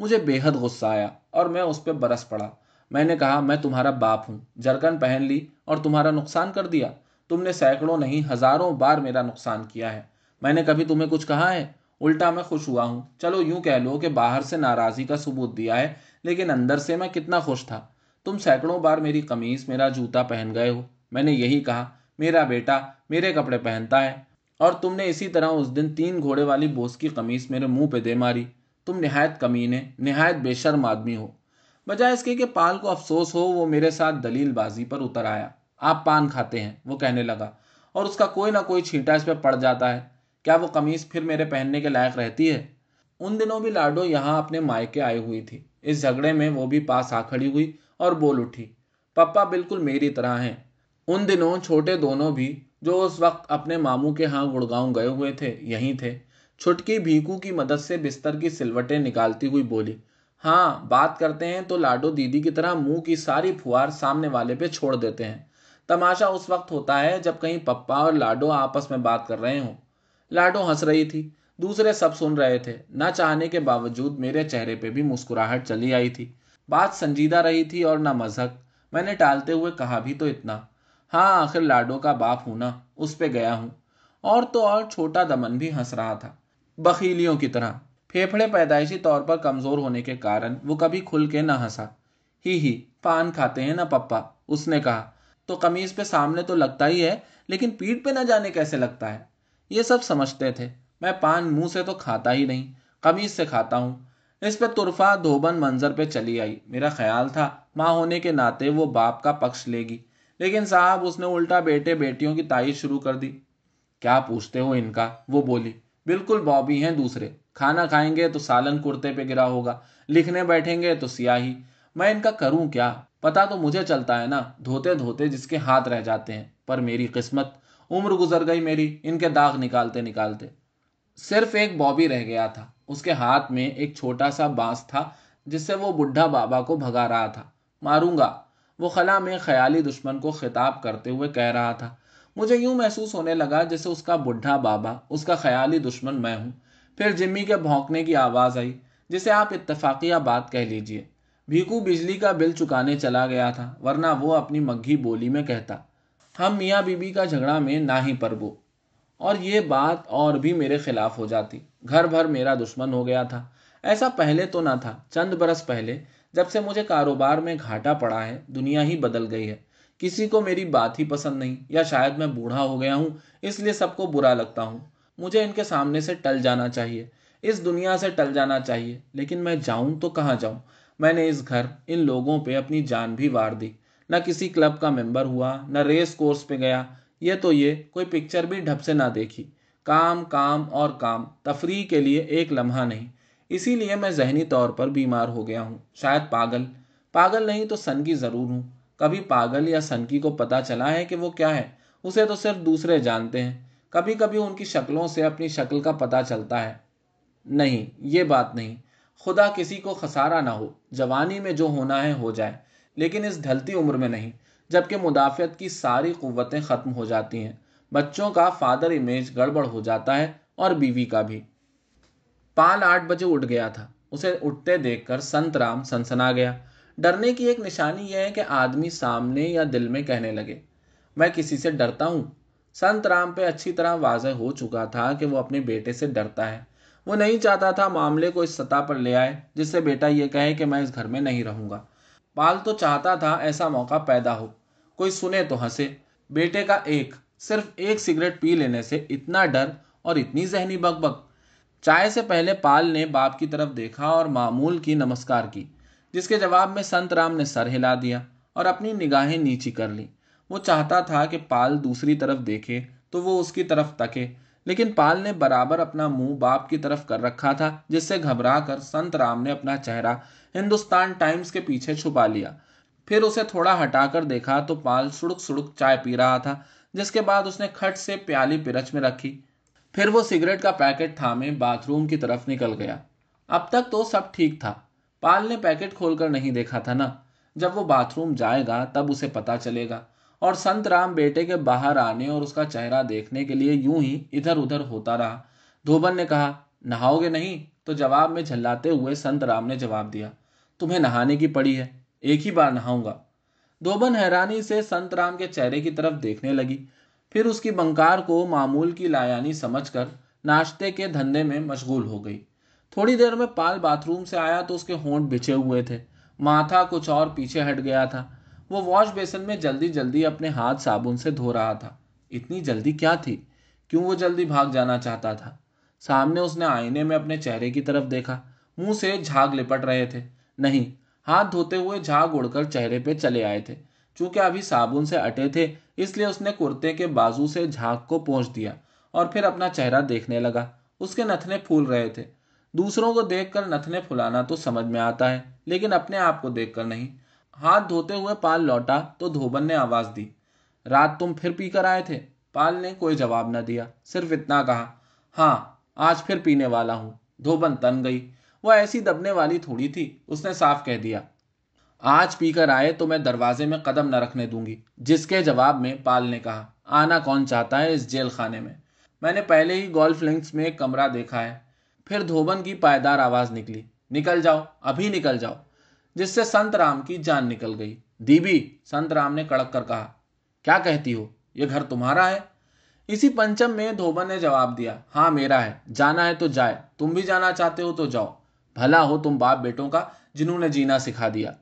मुझे बेहद गुस्सा आया और मैं उस पर बरस पड़ा मैंने कहा मैं तुम्हारा बाप हूँ जरकन पहन ली और तुम्हारा नुकसान कर दिया तुमने सैकड़ों नहीं हजारों बार मेरा नुकसान किया है मैंने कभी तुम्हें कुछ कहा है उल्टा मैं खुश हुआ हूँ चलो यूं कह लो कि बाहर से नाराज़गी का सबूत दिया है लेकिन अंदर से मैं कितना खुश था तुम सैकड़ों बार मेरी कमीज मेरा जूता पहन गए हो मैंने यही कहा मेरा बेटा मेरे कपड़े पहनता है और तुमने इसी तरह उस दिन तीन घोड़े वाली बोस की कमीज मेरे मुंह पे दे मारी तुम नहायत कमीने नहायत बेशर्म आदमी हो बजाय इसके कि पाल को अफसोस हो वो मेरे साथ दलीलबाजी पर उतर आया आप पान खाते हैं वो कहने लगा और उसका कोई ना कोई छींटा इस पर पड़ जाता है क्या वो कमीज फिर मेरे पहनने के लायक रहती है उन दिनों भी लाडो यहाँ अपने मायके आई हुई थी इस झगड़े में वो भी पास आ खड़ी हुई और बोल उठी पप्पा बिल्कुल मेरी तरह हैं उन दिनों छोटे दोनों भी जो उस वक्त अपने मामू के यहाँ गुड़गांव गए हुए थे यहीं थे छुटकी भीकू की मदद से बिस्तर की सिलवटें निकालती हुई बोली हाँ बात करते हैं तो लाडो दीदी की तरह मुंह की सारी फुहार सामने वाले पे छोड़ देते हैं तमाशा उस वक्त होता है जब कहीं पप्पा और लाडो आपस में बात कर रहे हों लाडो हंस रही थी दूसरे सब सुन रहे थे न चाहने के बावजूद मेरे चेहरे पे भी मुस्कुराहट चली आई थी बात संजीदा रही थी और ना मजहक मैंने टालते हुए कहा भी तो इतना हाँ आखिर लाडो का बाप हूं ना उस पर गया हूं और तो और छोटा दमन भी हंस रहा था बखीलियों की तरह फेफड़े पैदाइशी तौर पर कमज़ोर होने के कारण वो कभी खुल के ना हंसा ही ही पान खाते हैं ना पप्पा उसने कहा तो कमीज पे सामने तो लगता ही है लेकिन पीठ पे ना जाने कैसे लगता है ये सब समझते थे मैं पान मुंह से तो खाता ही नहीं कमीज से खाता हूँ इस पर तुरफा धोबन मंजर पे चली आई मेरा ख्याल था माँ होने के नाते वो बाप का पक्ष लेगी लेकिन साहब उसने उल्टा बेटे बेटियों की ताई शुरू कर दी क्या पूछते हो इनका वो बोली बिल्कुल बॉबी हैं दूसरे खाना खाएंगे तो सालन कुर्ते पे गिरा होगा लिखने बैठेंगे तो सियाही मैं इनका करूं क्या पता तो मुझे चलता है ना धोते धोते जिसके हाथ रह जाते हैं पर मेरी किस्मत उम्र गुजर गई मेरी इनके दाग निकालते निकालते सिर्फ एक बॉबी रह गया था उसके हाथ में एक छोटा सा बांस था जिससे वो बुढ़ा बाबा को भगा रहा था मारूंगा वो खला में ख्याली दुश्मन को खिताब करते हुए कह रहा था मुझे यूं महसूस होने लगा जैसे उसका बुढ़ा बाबा उसका ख्याली दुश्मन मैं हूँ फिर जिम्मी के भौंकने की आवाज़ आई जिसे आप इतफाक़िया बात कह लीजिए भीकू बिजली का बिल चुकाने चला गया था वरना वो अपनी मग्घी बोली में कहता हम मियाँ बीबी का झगड़ा में ना ही परबो और ये बात और भी मेरे खिलाफ हो जाती घर भर मेरा दुश्मन हो गया था ऐसा पहले तो ना था चंद बरस पहले जब से मुझे कारोबार में घाटा पड़ा है दुनिया ही बदल गई है किसी को मेरी बात ही पसंद नहीं या शायद मैं बूढ़ा हो गया हूँ इसलिए सबको बुरा लगता हूँ मुझे इनके सामने से टल जाना चाहिए इस दुनिया से टल जाना चाहिए लेकिन मैं जाऊँ तो कहाँ जाऊं मैंने इस घर इन लोगों पे अपनी जान भी वार दी न किसी क्लब का मेंबर हुआ न रेस कोर्स पे गया ये तो ये कोई पिक्चर भी ढप से ना देखी काम काम और काम तफरी के लिए एक लम्हा नहीं इसीलिए मैं जहनी तौर पर बीमार हो गया हूँ शायद पागल पागल नहीं तो सन की ज़रूर हूँ कभी पागल या सनकी को पता चला है कि वो क्या है उसे तो सिर्फ दूसरे जानते हैं कभी कभी उनकी शक्लों से अपनी शक्ल का पता चलता है नहीं ये बात नहीं खुदा किसी को खसारा ना हो जवानी में जो होना है हो जाए लेकिन इस ढलती उम्र में नहीं जबकि मुदाफियत की सारी कुतें ख़त्म हो जाती हैं बच्चों का फादर इमेज गड़बड़ हो जाता है और बीवी का भी पाल आठ बजे उठ गया था उसे उठते देखकर संतराम सनसना गया डरने की एक निशानी यह है कि आदमी सामने या दिल में कहने लगे मैं किसी से डरता हूँ संत राम पे अच्छी तरह वाजह हो चुका था कि वो अपने बेटे से डरता है वो नहीं चाहता था मामले को इस सतह पर ले आए जिससे बेटा ये कहे कि मैं इस घर में नहीं रहूंगा पाल तो चाहता था ऐसा मौका पैदा हो कोई सुने तो हंसे बेटे का एक सिर्फ एक सिगरेट पी लेने से इतना डर और इतनी जहनी बकबक चाय से पहले पाल ने बाप की तरफ देखा और मामूल की नमस्कार की जिसके जवाब में संत राम ने सर हिला दिया और अपनी निगाहें नीची कर ली वो चाहता था कि पाल दूसरी तरफ देखे तो वो उसकी तरफ तके लेकिन पाल ने बराबर अपना मुंह बाप की तरफ कर रखा था जिससे घबरा कर संत राम ने अपना चेहरा हिंदुस्तान टाइम्स के पीछे छुपा लिया फिर उसे थोड़ा हटाकर देखा तो पाल सुड़क सुड़क चाय पी रहा था जिसके बाद उसने खट से प्याली पिरच में रखी फिर वो सिगरेट का पैकेट थामे बाथरूम की तरफ निकल गया अब तक तो सब ठीक था पाल ने पैकेट खोलकर नहीं देखा था ना जब वो बाथरूम जाएगा तब उसे पता चलेगा और संत राम बेटे के बाहर आने और उसका चेहरा देखने के लिए यूं ही इधर उधर होता रहा धोबन ने कहा नहाओगे नहीं तो जवाब में झल्लाते हुए संत राम ने जवाब दिया तुम्हें नहाने की पड़ी है एक ही बार नहाऊंगा धोबन हैरानी से संत राम के चेहरे की तरफ देखने लगी फिर उसकी बंकार को मामूल की लायानी समझकर नाश्ते के धंधे में मशगूल हो गई थोड़ी देर में पाल बाथरूम से आया तो उसके होंठ बिछे हुए थे माथा कुछ और पीछे हट गया था वो वॉश बेसन में जल्दी जल्दी अपने हाथ साबुन से धो रहा था इतनी जल्दी क्या थी क्यों वो जल्दी भाग जाना चाहता था सामने उसने आईने में अपने चेहरे की तरफ देखा मुंह से झाग लिपट रहे थे नहीं हाथ धोते हुए झाग उड़कर चेहरे पे चले आए थे चूंकि अभी साबुन से अटे थे इसलिए उसने कुर्ते के बाजू से झाग को पहुंच दिया और फिर अपना चेहरा देखने लगा उसके नथने फूल रहे थे दूसरों को देखकर नथने फुलाना तो समझ में आता है लेकिन अपने आप को देखकर नहीं हाथ धोते हुए पाल लौटा तो धोबन ने आवाज़ दी रात तुम फिर पीकर आए थे पाल ने कोई जवाब न दिया सिर्फ इतना कहा हाँ आज फिर पीने वाला हूँ धोबन तन गई वह ऐसी दबने वाली थोड़ी थी उसने साफ कह दिया आज पीकर आए तो मैं दरवाजे में कदम न रखने दूंगी जिसके जवाब में पाल ने कहा आना कौन चाहता है इस जेल खाने में मैंने पहले ही गोल्फ लिंक्स में एक कमरा देखा है फिर धोबन की पायदार आवाज निकली निकल जाओ अभी निकल जाओ जिससे संत राम की जान निकल गई दीबी संत राम ने कड़क कर कहा क्या कहती हो यह घर तुम्हारा है इसी पंचम में धोबन ने जवाब दिया हाँ मेरा है जाना है तो जाए तुम भी जाना चाहते हो तो जाओ भला हो तुम बाप बेटों का जिन्होंने जीना सिखा दिया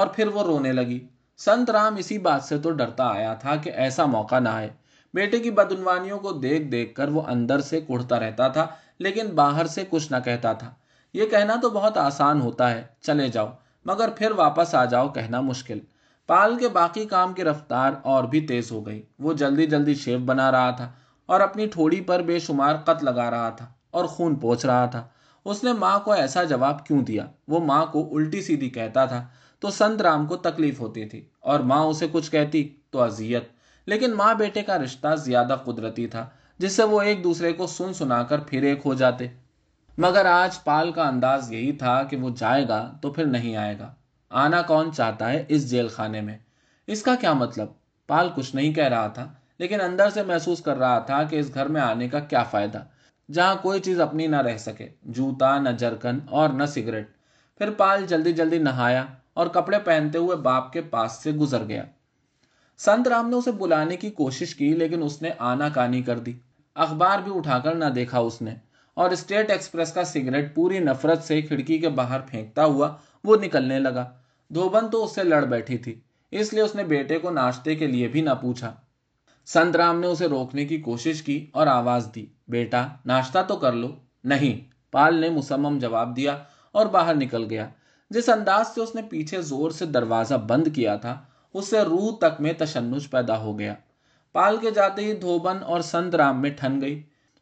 और फिर वो रोने लगी संत राम इसी बात से तो डरता आया था कि ऐसा मौका ना आए बेटे की बदनवानियों को देख देख कर वो अंदर से कुढ़ता रहता था लेकिन बाहर से कुछ न कहता था ये कहना तो बहुत आसान होता है चले जाओ मगर फिर वापस आ जाओ कहना मुश्किल पाल के बाकी काम की रफ्तार और भी तेज हो गई वो जल्दी जल्दी शेव बना रहा था और अपनी ठोड़ी पर बेशुमार कत लगा रहा था और खून पोछ रहा था उसने माँ को ऐसा जवाब क्यों दिया वो माँ को उल्टी सीधी कहता था तो संत राम को तकलीफ होती थी और माँ उसे कुछ कहती तो अजियत लेकिन माँ बेटे का रिश्ता ज्यादा कुदरती था जिससे वो एक दूसरे को सुन सुनाकर फिर एक हो जाते मगर आज पाल का अंदाज यही था कि वो जाएगा तो फिर नहीं आएगा आना कौन चाहता है इस जेल खाने में इसका क्या मतलब पाल कुछ नहीं कह रहा था लेकिन अंदर से महसूस कर रहा था कि इस घर में आने का क्या फ़ायदा जहां कोई चीज़ अपनी ना रह सके जूता न जरकन और न सिगरेट फिर पाल जल्दी जल्दी नहाया और कपड़े पहनते हुए बाप के पास से गुजर गया संत राम ने उसे बुलाने की कोशिश की लेकिन उसने आना कानी कर दी अखबार भी उठाकर ना देखा उसने और स्टेट एक्सप्रेस का सिगरेट पूरी नफरत से खिड़की के बाहर फेंकता हुआ वो निकलने लगा धोबन तो उससे लड़ बैठी थी इसलिए उसने बेटे को नाश्ते के लिए भी ना पूछा संत ने उसे रोकने की कोशिश की और आवाज दी बेटा नाश्ता तो कर लो नहीं पाल ने मुसम्म जवाब दिया और बाहर निकल गया जिस अंदाज से उसने पीछे जोर से दरवाजा बंद किया था उससे रूह तक में तशन्नुश पैदा हो गया पाल के जाते ही धोबन और संत राम में ठन गई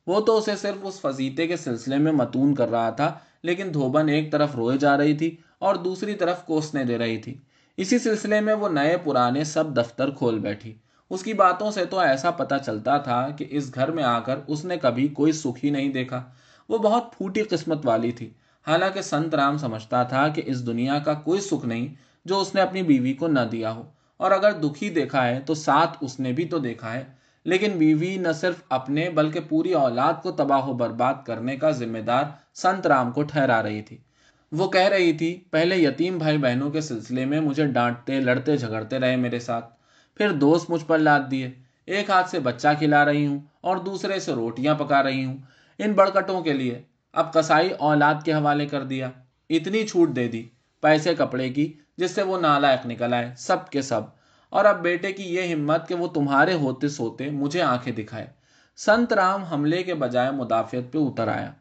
वो तो उसे सिर्फ उस फजीते के सिलसिले में मतून कर रहा था लेकिन धोबन एक तरफ रोए जा रही थी और दूसरी तरफ कोसने दे रही थी इसी सिलसिले में वो नए पुराने सब दफ्तर खोल बैठी उसकी बातों से तो ऐसा पता चलता था कि इस घर में आकर उसने कभी कोई सुख ही नहीं देखा वो बहुत फूटी किस्मत वाली थी हालांकि संत राम समझता था कि इस दुनिया का कोई सुख नहीं जो उसने अपनी बीवी को न दिया हो और अगर दुखी देखा है तो साथ उसने भी तो देखा है लेकिन बीवी न सिर्फ अपने बल्कि पूरी औलाद को तबाह बर्बाद करने का जिम्मेदार संत राम को ठहरा रही थी वो कह रही थी पहले यतीम भाई बहनों के सिलसिले में मुझे डांटते लड़ते झगड़ते रहे मेरे साथ फिर दोस्त मुझ पर लाद दिए एक हाथ से बच्चा खिला रही हूँ और दूसरे से रोटियां पका रही हूँ इन बड़कटों के लिए अब कसाई औलाद के हवाले कर दिया इतनी छूट दे दी पैसे कपड़े की जिससे वो नालायक निकल आए सब के सब और अब बेटे की ये हिम्मत कि वो तुम्हारे होते सोते मुझे आंखें दिखाए संत राम हमले के बजाय मुदाफियत पे उतर आया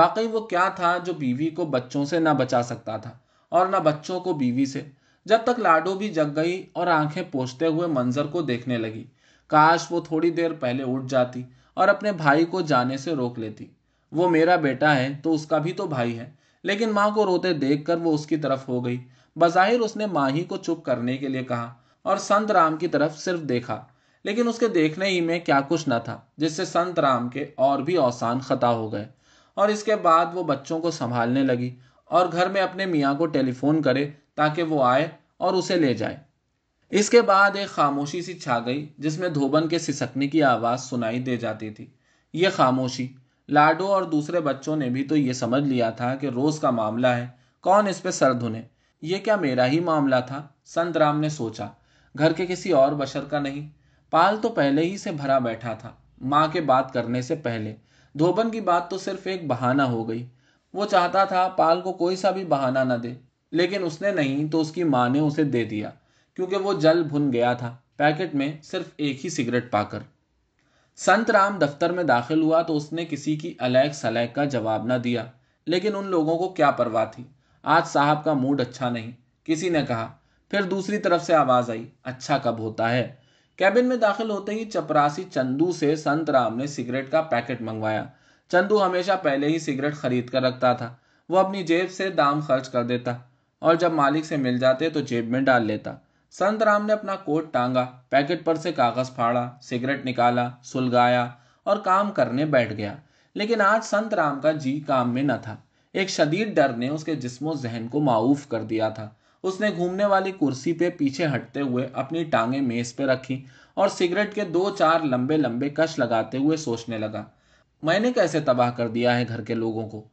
वाकई वो क्या था जो बीवी को बच्चों से ना बचा सकता था और ना बच्चों को बीवी से जब तक लाडो भी जग गई और आंखें पोछते हुए मंजर को देखने लगी काश वो थोड़ी देर पहले उठ जाती और अपने भाई को जाने से रोक लेती वो मेरा बेटा है तो उसका भी तो भाई है लेकिन माँ को रोते देख कर वो उसकी तरफ हो गई बज़ाहिर उसने माही को चुप करने के लिए कहा और संत राम की तरफ सिर्फ देखा लेकिन उसके देखने ही में क्या कुछ न था जिससे संत राम के और भी औसान खता हो गए और इसके बाद वो बच्चों को संभालने लगी और घर में अपने मियाँ को टेलीफोन करे ताकि वो आए और उसे ले जाए इसके बाद एक खामोशी सी छा गई जिसमें धोबन के सिसकने की आवाज़ सुनाई दे जाती थी ये खामोशी लाडो और दूसरे बच्चों ने भी तो ये समझ लिया था कि रोज का मामला है कौन इस पे सर धुने ये क्या मेरा ही मामला था संतराम ने सोचा घर के किसी और बशर का नहीं पाल तो पहले ही से भरा बैठा था माँ के बात करने से पहले धोबन की बात तो सिर्फ एक बहाना हो गई वो चाहता था पाल को कोई सा भी बहाना ना दे लेकिन उसने नहीं तो उसकी माँ ने उसे दे दिया क्योंकि वो जल भुन गया था पैकेट में सिर्फ एक ही सिगरेट पाकर संत राम दफ्तर में दाखिल हुआ तो उसने किसी की अलैग सलैग का जवाब ना दिया लेकिन उन लोगों को क्या परवाह थी आज साहब का मूड अच्छा नहीं किसी ने कहा फिर दूसरी तरफ से आवाज आई अच्छा कब होता है कैबिन में दाखिल होते ही चपरासी चंदू से संत राम ने सिगरेट का पैकेट मंगवाया चंदू हमेशा पहले ही सिगरेट खरीद कर रखता था वो अपनी जेब से दाम खर्च कर देता और जब मालिक से मिल जाते तो जेब में डाल लेता संत राम ने अपना कोट टांगा पैकेट पर से कागज फाड़ा सिगरेट निकाला सुलगाया और काम करने बैठ गया लेकिन आज संत राम का जी काम में न था एक शदीद डर ने उसके जिस्मो जहन को माऊफ कर दिया था उसने घूमने वाली कुर्सी पे पीछे हटते हुए अपनी टांगे मेज पे रखी और सिगरेट के दो चार लंबे लंबे कश लगाते हुए सोचने लगा मैंने कैसे तबाह कर दिया है घर के लोगों को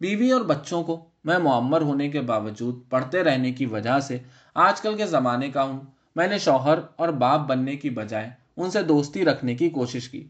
बीवी और बच्चों को मैं मम्मर होने के बावजूद पढ़ते रहने की वजह से आजकल के ज़माने का हूँ मैंने शौहर और बाप बनने की बजाय उनसे दोस्ती रखने की कोशिश की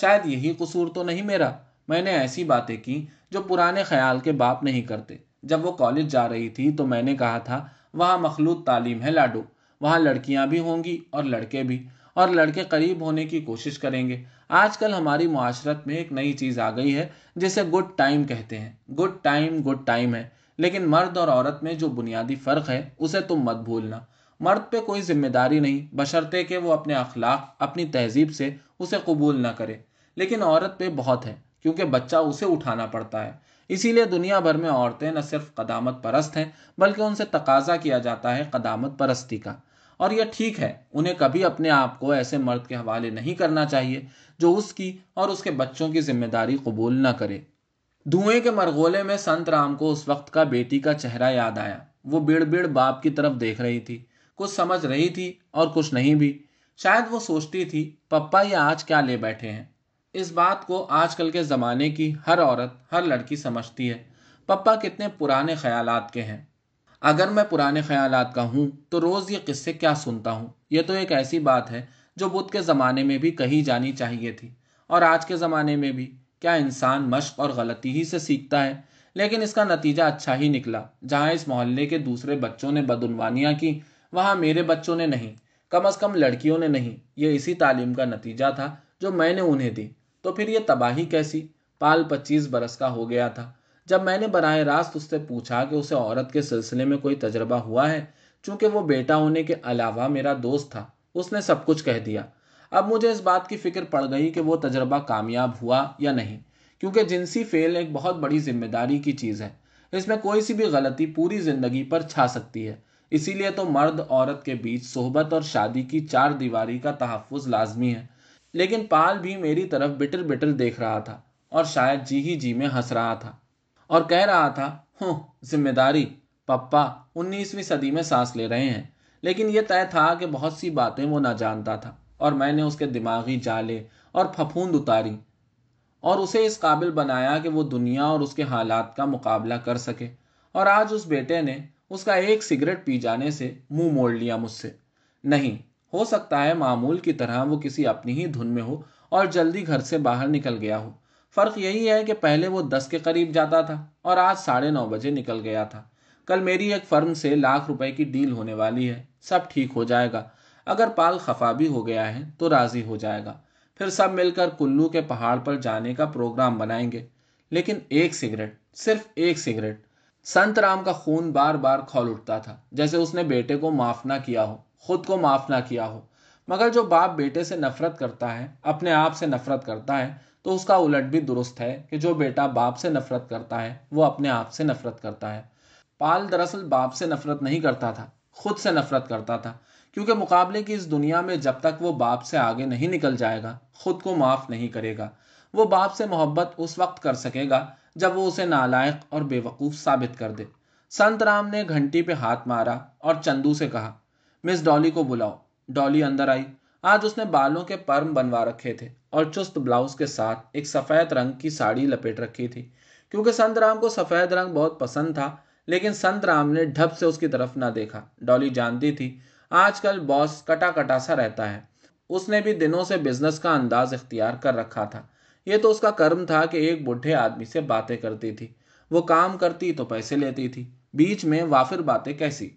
शायद यही कसूर तो नहीं मेरा मैंने ऐसी बातें की जो पुराने ख्याल के बाप नहीं करते जब वो कॉलेज जा रही थी तो मैंने कहा था वहाँ मखलूत तालीम है लाडो वहाँ लड़कियाँ भी होंगी और लड़के भी और लड़के करीब होने की कोशिश करेंगे आजकल हमारी माशरत में एक नई चीज़ आ गई है जिसे गुड टाइम कहते हैं गुड टाइम गुड टाइम है लेकिन मर्द और औरत में जो बुनियादी फ़र्क है उसे तुम मत भूलना मर्द पे कोई जिम्मेदारी नहीं बशर्ते कि वो अपने अखलाक अपनी तहजीब से उसे कबूल ना करे लेकिन औरत पे बहुत है क्योंकि बच्चा उसे उठाना पड़ता है इसीलिए दुनिया भर में औरतें न सिर्फ कदामत परस्त हैं बल्कि उनसे तकाजा किया जाता है कदामत परस्ती का और यह ठीक है उन्हें कभी अपने आप को ऐसे मर्द के हवाले नहीं करना चाहिए जो उसकी और उसके बच्चों की जिम्मेदारी कबूल न करे धुएं के मरगोले में संत राम को उस वक्त का बेटी का चेहरा याद आया वो बिड़ बिड़ बाप की तरफ देख रही थी कुछ समझ रही थी और कुछ नहीं भी शायद वो सोचती थी पप्पा ये आज क्या ले बैठे हैं इस बात को आजकल के ज़माने की हर औरत हर लड़की समझती है पप्पा कितने पुराने ख्यालात के हैं अगर मैं पुराने ख्यालात का हूँ तो रोज़ ये किस्से क्या सुनता हूँ ये तो एक ऐसी बात है जो बुद्ध के ज़माने में भी कही जानी चाहिए थी और आज के ज़माने में भी क्या इंसान मश्क और गलती ही से सीखता है लेकिन इसका नतीजा अच्छा ही निकला जहाँ इस मोहल्ले के दूसरे बच्चों ने बदनवानियाँ की वहाँ मेरे बच्चों ने नहीं कम अज़ कम लड़कियों ने नहीं ये इसी तालीम का नतीजा था जो मैंने उन्हें दी तो फिर ये तबाही कैसी पाल पच्चीस बरस का हो गया था जब मैंने बरह रास्त उससे पूछा कि उसे औरत के सिलसिले में कोई तजर्बा हुआ है चूँकि वो बेटा होने के अलावा मेरा दोस्त था उसने सब कुछ कह दिया अब मुझे इस बात की फ़िक्र पड़ गई कि वो तजर्बा कामयाब हुआ या नहीं क्योंकि जिनसी फेल एक बहुत बड़ी जिम्मेदारी की चीज़ है इसमें कोई सी भी गलती पूरी ज़िंदगी पर छा सकती है इसीलिए तो मर्द औरत के बीच सोहबत और शादी की चार दीवारी का तहफ़ लाजमी है लेकिन पाल भी मेरी तरफ बिटर बिटर देख रहा था और शायद जी ही जी में हंस रहा था और कह रहा था हो जिम्मेदारी पप्पा उन्नीसवीं सदी में सांस ले रहे हैं लेकिन यह तय था कि बहुत सी बातें वो ना जानता था और मैंने उसके दिमागी जाले और फफूंद उतारी और उसे इस काबिल बनाया कि वो दुनिया और उसके हालात का मुकाबला कर सके और आज उस बेटे ने उसका एक सिगरेट पी जाने से मुंह मोड़ लिया मुझसे नहीं हो सकता है मामूल की तरह वो किसी अपनी ही धुन में हो और जल्दी घर से बाहर निकल गया हो फ़र्क यही है कि पहले वो दस के करीब जाता था और आज साढ़े नौ बजे निकल गया था कल मेरी एक फर्म से लाख रुपए की डील होने वाली है सब ठीक हो जाएगा अगर पाल खफा भी हो गया है तो राजी हो जाएगा फिर सब मिलकर कुल्लू के पहाड़ पर जाने का प्रोग्राम बनाएंगे लेकिन एक सिगरेट सिर्फ एक सिगरेट संत राम का खून बार बार खोल उठता था जैसे उसने बेटे को माफ ना किया हो खुद को माफ ना किया हो मगर जो बाप बेटे से नफरत करता है अपने आप से नफरत करता है तो उसका उलट भी दुरुस्त है कि जो बेटा बाप से नफरत करता है वो अपने आप से नफरत करता है पाल दरअसल बाप से नफरत नहीं करता था खुद से नफरत करता था क्योंकि मुकाबले की इस दुनिया में जब तक वो बाप से आगे नहीं निकल जाएगा खुद को माफ़ नहीं करेगा वो बाप से मोहब्बत उस वक्त कर सकेगा जब वो उसे नालायक और बेवकूफ़ साबित कर दे संत राम ने घंटी पे हाथ मारा और चंदू से कहा मिस डॉली को बुलाओ डॉली अंदर आई आज उसने बालों के परम बनवा रखे थे और चुस्त ब्लाउज के साथ एक सफ़ेद रंग की साड़ी लपेट रखी थी क्योंकि संत राम को सफ़ेद रंग बहुत पसंद था लेकिन संत राम ने ढप से उसकी तरफ ना देखा डॉली जानती थी आजकल बॉस कटा कटा सा रहता है उसने भी दिनों से बिजनेस का अंदाज इख्तियार कर रखा था ये तो उसका कर्म था कि एक बुढ़े आदमी से बातें करती थी वो काम करती तो पैसे लेती थी बीच में वाफिर बातें कैसी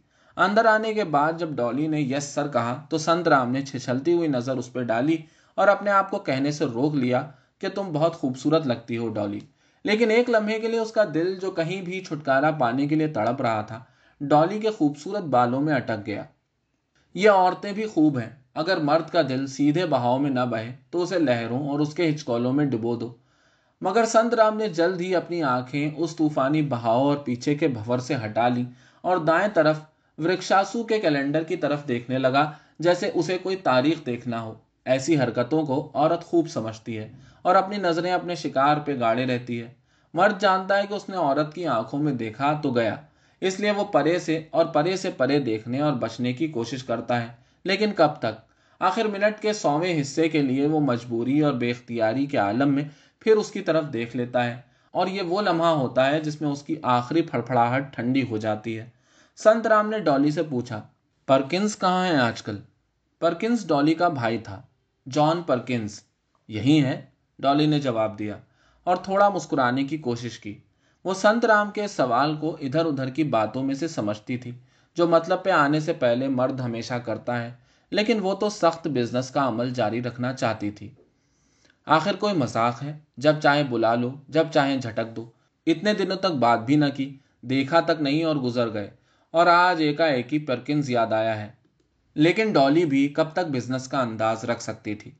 अंदर आने के बाद जब डॉली ने यस सर कहा तो संतराम ने छिछलती हुई नज़र उस पर डाली और अपने आप को कहने से रोक लिया कि तुम बहुत खूबसूरत लगती हो डॉली लेकिन एक लम्हे के लिए उसका दिल जो कहीं भी छुटकारा पाने के लिए तड़प रहा था डॉली के खूबसूरत बालों में अटक गया ये औरतें भी खूब हैं अगर मर्द का दिल सीधे बहाव में न बहे तो उसे लहरों और उसके हिचकोलों में डुबो दो मगर संत राम ने जल्द ही अपनी आंखें उस तूफानी बहाव और पीछे के भंवर से हटा ली और दाएं तरफ वृक्षासु के कैलेंडर की तरफ देखने लगा जैसे उसे कोई तारीख देखना हो ऐसी हरकतों को औरत खूब समझती है और अपनी नज़रें अपने शिकार पे गाड़े रहती है मर्द जानता है कि उसने औरत की आंखों में देखा तो गया इसलिए वो परे से और परे से परे देखने और बचने की कोशिश करता है लेकिन कब तक आखिर मिनट के सौवें हिस्से के लिए वो मजबूरी और बेख्तियारी के आलम में फिर उसकी तरफ देख लेता है और ये वो लम्हा होता है जिसमें उसकी आखिरी फड़फड़ाहट ठंडी हो जाती है संत राम ने डॉली से पूछा परकिंस कहाँ हैं आजकल परकिंस डॉली का भाई था जॉन परकिंस यही है डॉली ने जवाब दिया और थोड़ा मुस्कुराने की कोशिश की वो संत राम के सवाल को इधर उधर की बातों में से समझती थी जो मतलब पे आने से पहले मर्द हमेशा करता है लेकिन वो तो सख्त बिजनेस का अमल जारी रखना चाहती थी आखिर कोई मजाक है जब चाहे बुला लो जब चाहे झटक दो इतने दिनों तक बात भी न की देखा तक नहीं और गुजर गए और आज एकाएक ही परकिंस याद आया है लेकिन डॉली भी कब तक बिजनेस का अंदाज रख सकती थी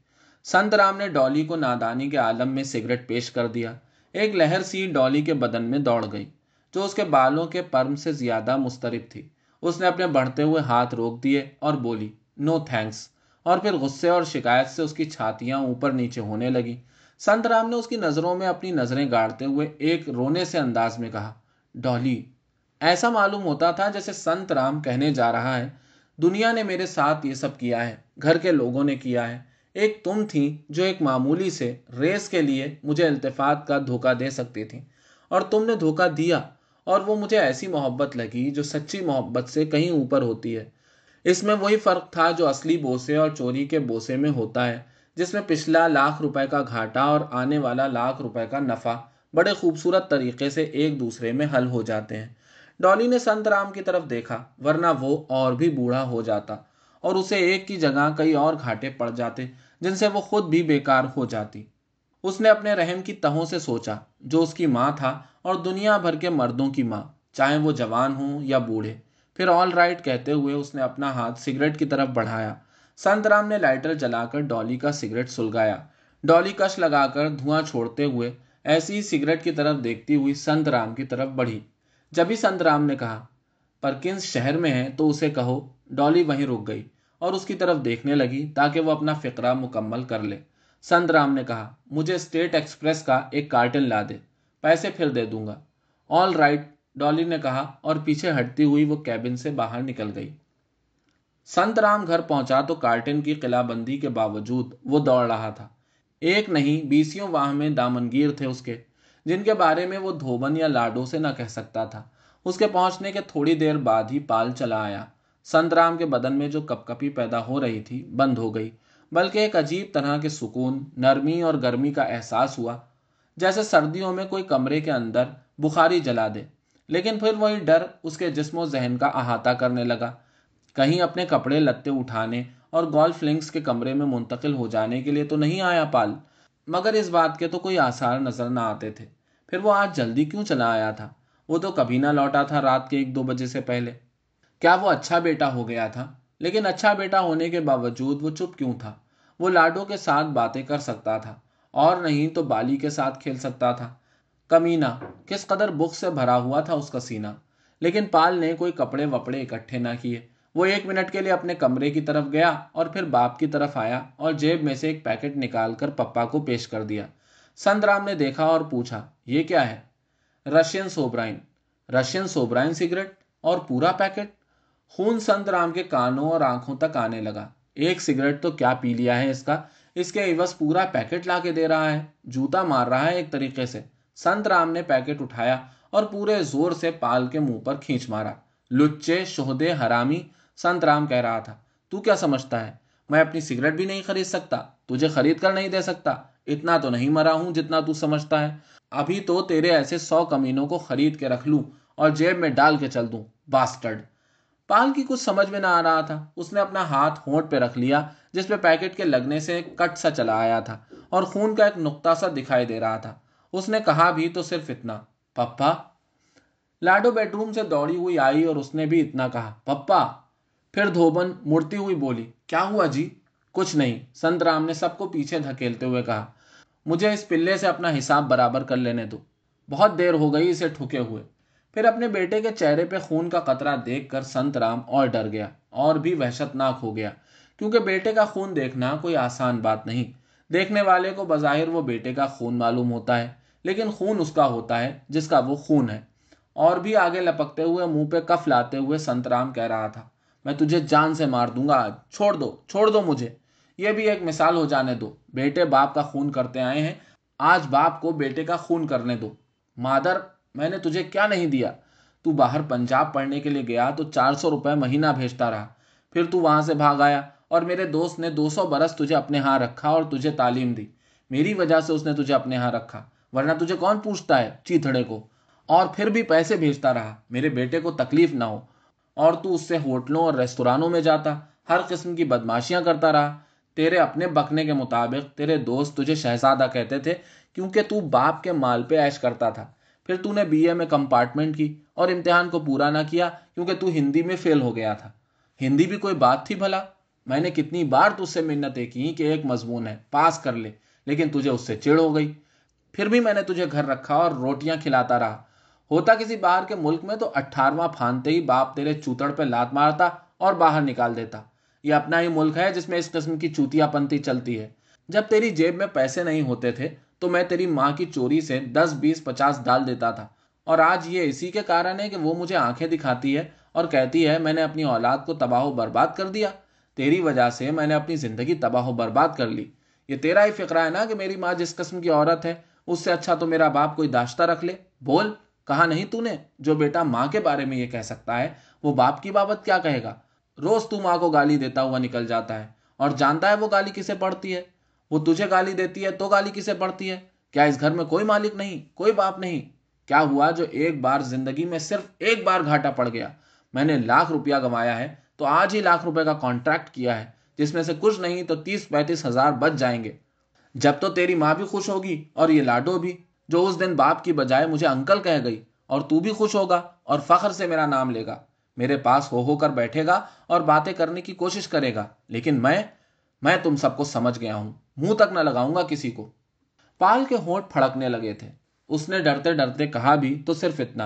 संत राम ने डॉली को नादानी के आलम में सिगरेट पेश कर दिया एक लहर सी डॉली के बदन में दौड़ गई जो उसके बालों के परम से ज्यादा मुस्तरब थी उसने अपने बढ़ते हुए हाथ रोक दिए और बोली नो थैंक्स और फिर गुस्से और शिकायत से उसकी छातियां ऊपर नीचे होने लगी संत राम ने उसकी नज़रों में अपनी नज़रें गाड़ते हुए एक रोने से अंदाज में कहा डॉली ऐसा मालूम होता था जैसे संत राम कहने जा रहा है दुनिया ने मेरे साथ ये सब किया है घर के लोगों ने किया है एक तुम थी जो एक मामूली से रेस के लिए मुझे अल्तफात का धोखा दे सकती थी और तुमने धोखा दिया और वो मुझे ऐसी मोहब्बत लगी जो सच्ची मोहब्बत से कहीं ऊपर होती है इसमें वही फ़र्क था जो असली बोसे और चोरी के बोसे में होता है जिसमें पिछला लाख रुपए का घाटा और आने वाला लाख रुपए का नफ़ा बड़े खूबसूरत तरीके से एक दूसरे में हल हो जाते हैं डॉली ने संत राम की तरफ देखा वरना वो और भी बूढ़ा हो जाता और उसे एक की जगह कई और घाटे पड़ जाते जिनसे वो खुद भी बेकार हो जाती उसने अपने रहम की तहों से सोचा जो उसकी माँ था और दुनिया भर के मर्दों की माँ चाहे वो जवान हों या बूढ़े फिर ऑल राइट कहते हुए उसने अपना हाथ सिगरेट की तरफ बढ़ाया संतराम ने लाइटर जलाकर डॉली का सिगरेट सुलगाया डॉली कश लगाकर धुआं छोड़ते हुए ऐसी ही सिगरेट की तरफ देखती हुई संतराम की तरफ बढ़ी जब ही संतराम ने कहा परकिंस शहर में है तो उसे कहो डॉली वहीं रुक गई और उसकी तरफ देखने लगी ताकि वो अपना फ़िक्रा मुकम्मल कर ले संतराम ने कहा मुझे स्टेट एक्सप्रेस का एक कार्टन ला दे पैसे फिर दे दूंगा ऑल राइट डॉली ने कहा और पीछे हटती हुई वो कैबिन से बाहर निकल गई संतराम घर पहुंचा तो कार्टन की किलाबंदी के बावजूद वो दौड़ रहा था एक नहीं बीसियों वाह में दामनगीर थे उसके जिनके बारे में वो धोबन या लाडो से न कह सकता था उसके पहुंचने के थोड़ी देर बाद ही पाल चला आया संतराम के बदन में जो कपकपी पैदा हो रही थी बंद हो गई बल्कि एक अजीब तरह के सुकून नरमी और गर्मी का एहसास हुआ जैसे सर्दियों में कोई कमरे के अंदर बुखारी जला दे लेकिन फिर वही डर उसके जिसमो जहन का अहाता करने लगा कहीं अपने कपड़े लत्ते उठाने और गोल्फ लिंक्स के कमरे में मुंतकिल हो जाने के लिए तो नहीं आया पाल मगर इस बात के तो कोई आसार नज़र ना आते थे फिर वो आज जल्दी क्यों चला आया था वो तो कभी ना लौटा था रात के एक दो बजे से पहले क्या वो अच्छा बेटा हो गया था लेकिन अच्छा बेटा होने के बावजूद वो चुप क्यों था वो लाडो के साथ बातें कर सकता था और नहीं तो बाली के साथ खेल सकता था कमीना किस कदर बुख से भरा हुआ था उसका सीना लेकिन पाल ने कोई कपड़े वपड़े इकट्ठे ना किए वो एक मिनट के लिए अपने कमरे की तरफ गया और फिर बाप की तरफ आया और जेब में से एक पैकेट निकाल कर पप्पा को पेश कर दिया संतराम ने देखा और पूछा ये क्या है Russian Sobranie Russian Sobranie cigarette और पूरा पैकेट खून संत राम के कानों और आंखों तक आने लगा एक सिगरेट तो क्या पी लिया है इसका इसके इवस पूरा पैकेट ला के दे रहा है जूता मार रहा है एक तरीके से संत राम ने पैकेट उठाया और पूरे जोर से पाल के मुंह पर खींच मारा लुच्चे शोहदे हरामी संत राम कह रहा था तू क्या समझता है मैं अपनी सिगरेट भी नहीं खरीद सकता तुझे खरीद कर नहीं दे सकता इतना तो नहीं मरा हूं जितना तू समझता है अभी तो तेरे ऐसे सौ कमीनों को खरीद के रख लू और जेब में डाल के चल दू बास्टर्ड पाल की कुछ समझ में ना आ रहा था उसने अपना हाथ होंठ पे रख लिया जिसपे पैकेट के लगने से कट सा चला आया था और खून का एक नुकता सा दिखाई दे रहा था उसने कहा भी तो सिर्फ इतना पप्पा लाडो बेडरूम से दौड़ी हुई आई और उसने भी इतना कहा पप्पा फिर धोबन मुड़ती हुई बोली क्या हुआ जी कुछ नहीं संत राम ने सबको पीछे धकेलते हुए कहा मुझे इस पिल्ले से अपना हिसाब बराबर कर लेने दो बहुत देर हो गई इसे ठुके हुए फिर अपने बेटे के चेहरे पे खून का कतरा देखकर राम और डर गया और भी वहशतनाक हो गया क्योंकि बेटे का खून देखना कोई आसान बात नहीं देखने वाले को बज़ाहिर वो बेटे का खून मालूम होता है लेकिन खून उसका होता है जिसका वो खून है और भी आगे लपकते हुए मुंह पे कफ लाते हुए संत राम कह रहा था मैं तुझे जान से मार दूंगा आज छोड़ दो छोड़ दो मुझे ये भी एक मिसाल हो जाने दो बेटे बाप का खून करते आए हैं आज बाप को बेटे का खून करने दो मादर मैंने तुझे क्या नहीं दिया तू बाहर पंजाब पढ़ने के लिए गया तो चार सौ रुपये महीना भेजता रहा फिर तू वहाँ से भाग आया और मेरे दोस्त ने दो सौ बरस तुझे अपने यहाँ रखा और तुझे तालीम दी मेरी वजह से उसने तुझे अपने यहाँ रखा वरना तुझे कौन पूछता है चीथड़े को और फिर भी पैसे भेजता रहा मेरे बेटे को तकलीफ ना हो और तू उससे होटलों और रेस्तोरानों में जाता हर किस्म की बदमाशियाँ करता रहा तेरे अपने बकने के मुताबिक तेरे दोस्त तुझे शहजादा कहते थे क्योंकि तू बाप के माल पे ऐश करता था फिर तूने बीए में कंपार्टमेंट की और इम्तिहान को पूरा ना किया क्योंकि तू हिंदी में फेल हो गया था हिंदी भी कोई बात थी भला मैंने कितनी बार तुझसे मिन्नतें की कि एक मजमून है पास कर ले लेकिन तुझे उससे चिड़ हो गई फिर भी मैंने तुझे घर रखा और रोटियां खिलाता रहा होता किसी बाहर के मुल्क में तो अट्ठारवा फानते ही बाप तेरे चूतड़ पे लात मारता और बाहर निकाल देता ये अपना ही मुल्क है जिसमें इस किस्म की चूतियापंती चलती है जब तेरी जेब में पैसे नहीं होते थे तो मैं तेरी माँ की चोरी से दस बीस पचास डाल देता था और आज ये इसी के कारण है कि वो मुझे आंखें दिखाती है और कहती है मैंने अपनी औलाद को तबाह बर्बाद कर दिया तेरी वजह से मैंने अपनी ज़िंदगी तबाह बर्बाद कर ली ये तेरा ही फिक्र है ना कि मेरी माँ जिस कस्म की औरत है उससे अच्छा तो मेरा बाप कोई दाश्ता रख ले बोल कहा नहीं तूने जो बेटा माँ के बारे में ये कह सकता है वो बाप की बाबत क्या कहेगा रोज तू माँ को गाली देता हुआ निकल जाता है और जानता है वो गाली किसे पड़ती है वो तुझे गाली देती है तो गाली किसे पड़ती है क्या इस घर में कोई मालिक नहीं कोई बाप नहीं क्या हुआ जो एक बार जिंदगी में सिर्फ एक बार घाटा पड़ गया मैंने लाख रुपया गंवाया है तो आज ही लाख रुपए का कॉन्ट्रैक्ट किया है जिसमें से कुछ नहीं तो तीस पैंतीस हजार बच जाएंगे जब तो तेरी माँ भी खुश होगी और ये लाडो भी जो उस दिन बाप की बजाय मुझे अंकल कह गई और तू भी खुश होगा और फखर से मेरा नाम लेगा मेरे पास हो हो कर बैठेगा और बातें करने की कोशिश करेगा लेकिन मैं मैं तुम सबको समझ गया हूं मुंह तक न लगाऊंगा किसी को पाल के होंठ फड़कने लगे थे उसने डरते डरते कहा भी तो सिर्फ इतना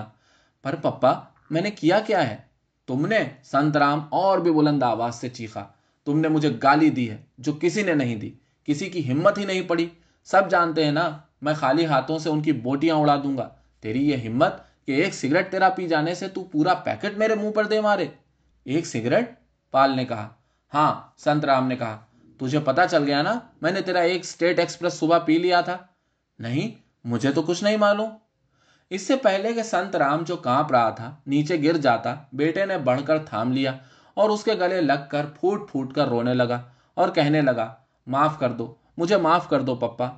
पर पप्पा मैंने किया क्या है तुमने संतराम और भी बुलंद आवाज से चीखा तुमने मुझे गाली दी है जो किसी ने नहीं दी किसी की हिम्मत ही नहीं पड़ी सब जानते हैं ना मैं खाली हाथों से उनकी बोटियां उड़ा दूंगा तेरी ये हिम्मत कि एक सिगरेट तेरा पी जाने से तू पूरा पैकेट मेरे मुंह पर दे मारे एक सिगरेट पाल ने कहा हाँ संतराम ने कहा तुझे पता चल गया ना मैंने तेरा एक स्टेट एक्सप्रेस सुबह पी लिया था नहीं मुझे तो कुछ नहीं मालूम इससे पहले के संत राम जो कांप रहा था नीचे गिर जाता बेटे ने बढ़कर थाम लिया और उसके गले लगकर फूट फूट कर रोने लगा और कहने लगा माफ कर दो मुझे माफ कर दो पप्पा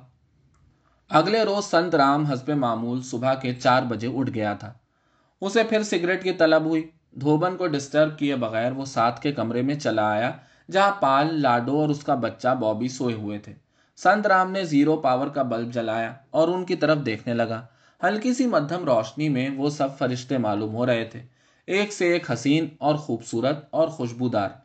अगले रोज संत राम हसबे मामूल सुबह के चार बजे उठ गया था उसे फिर सिगरेट की तलब हुई धोबन को डिस्टर्ब किए बगैर वो साथ के कमरे में चला आया जहां पाल लाडो और उसका बच्चा बॉबी सोए हुए थे संत राम ने जीरो पावर का बल्ब जलाया और उनकी तरफ देखने लगा हल्की सी मध्यम रोशनी में वो सब फरिश्ते मालूम हो रहे थे एक से एक हसीन और खूबसूरत और खुशबूदार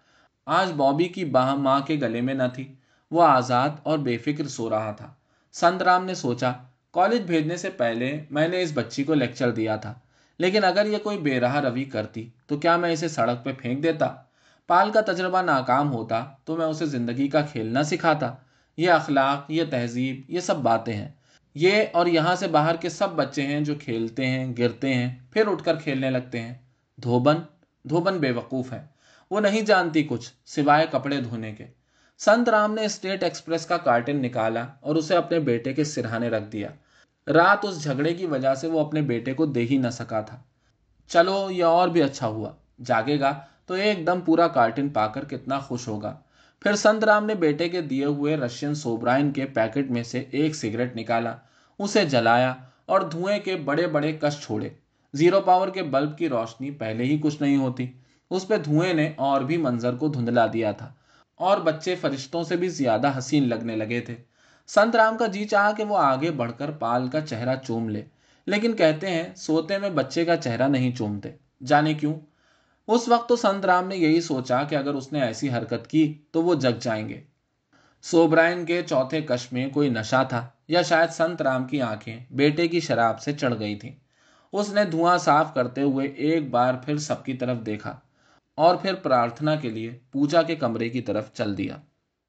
आज बॉबी की बाह माँ के गले में न थी वह आज़ाद और बेफिक्र सो रहा था संत राम ने सोचा कॉलेज भेजने से पहले मैंने इस बच्ची को लेक्चर दिया था लेकिन अगर यह कोई बेरहा रवि करती तो क्या मैं इसे सड़क पर फेंक देता पाल का तजर्बा नाकाम होता तो मैं उसे ज़िंदगी का खेलना सिखाता ये अखलाक ये तहजीब ये सब बातें हैं ये और यहाँ से बाहर के सब बच्चे हैं जो खेलते हैं गिरते हैं फिर उठकर खेलने लगते हैं धोबन धोबन बेवकूफ़ है वो नहीं जानती कुछ सिवाय कपड़े धोने के संत राम ने स्टेट एक्सप्रेस का कार्टन निकाला और उसे अपने बेटे के सिरहाने रख दिया रात उस झगड़े की वजह से वो अपने बेटे को दे ही न सका था चलो यह और भी अच्छा हुआ जागेगा तो ये एकदम पूरा कार्टून पाकर कितना खुश होगा फिर संतराम ने बेटे के दिए हुए रशियन सोब्राइन के पैकेट में से एक सिगरेट निकाला उसे जलाया और धुएं के बड़े बड़े कश छोड़े जीरो पावर के बल्ब की रोशनी पहले ही कुछ नहीं होती उस पर धुएं ने और भी मंजर को धुंधला दिया था और बच्चे फरिश्तों से भी ज्यादा हसीन लगने लगे थे संतराम का जी चाह कि वो आगे बढ़कर पाल का चेहरा चूम ले लेकिन कहते हैं सोते में बच्चे का चेहरा नहीं चूमते जाने क्यों उस वक्त तो संत राम ने यही सोचा कि अगर उसने ऐसी हरकत की तो वो जग जाएंगे सोब्रायन के चौथे कश में कोई नशा था या शायद संत राम की आंखें बेटे की शराब से चढ़ गई थी उसने धुआं साफ करते हुए एक बार फिर सबकी तरफ देखा और फिर प्रार्थना के लिए पूजा के कमरे की तरफ चल दिया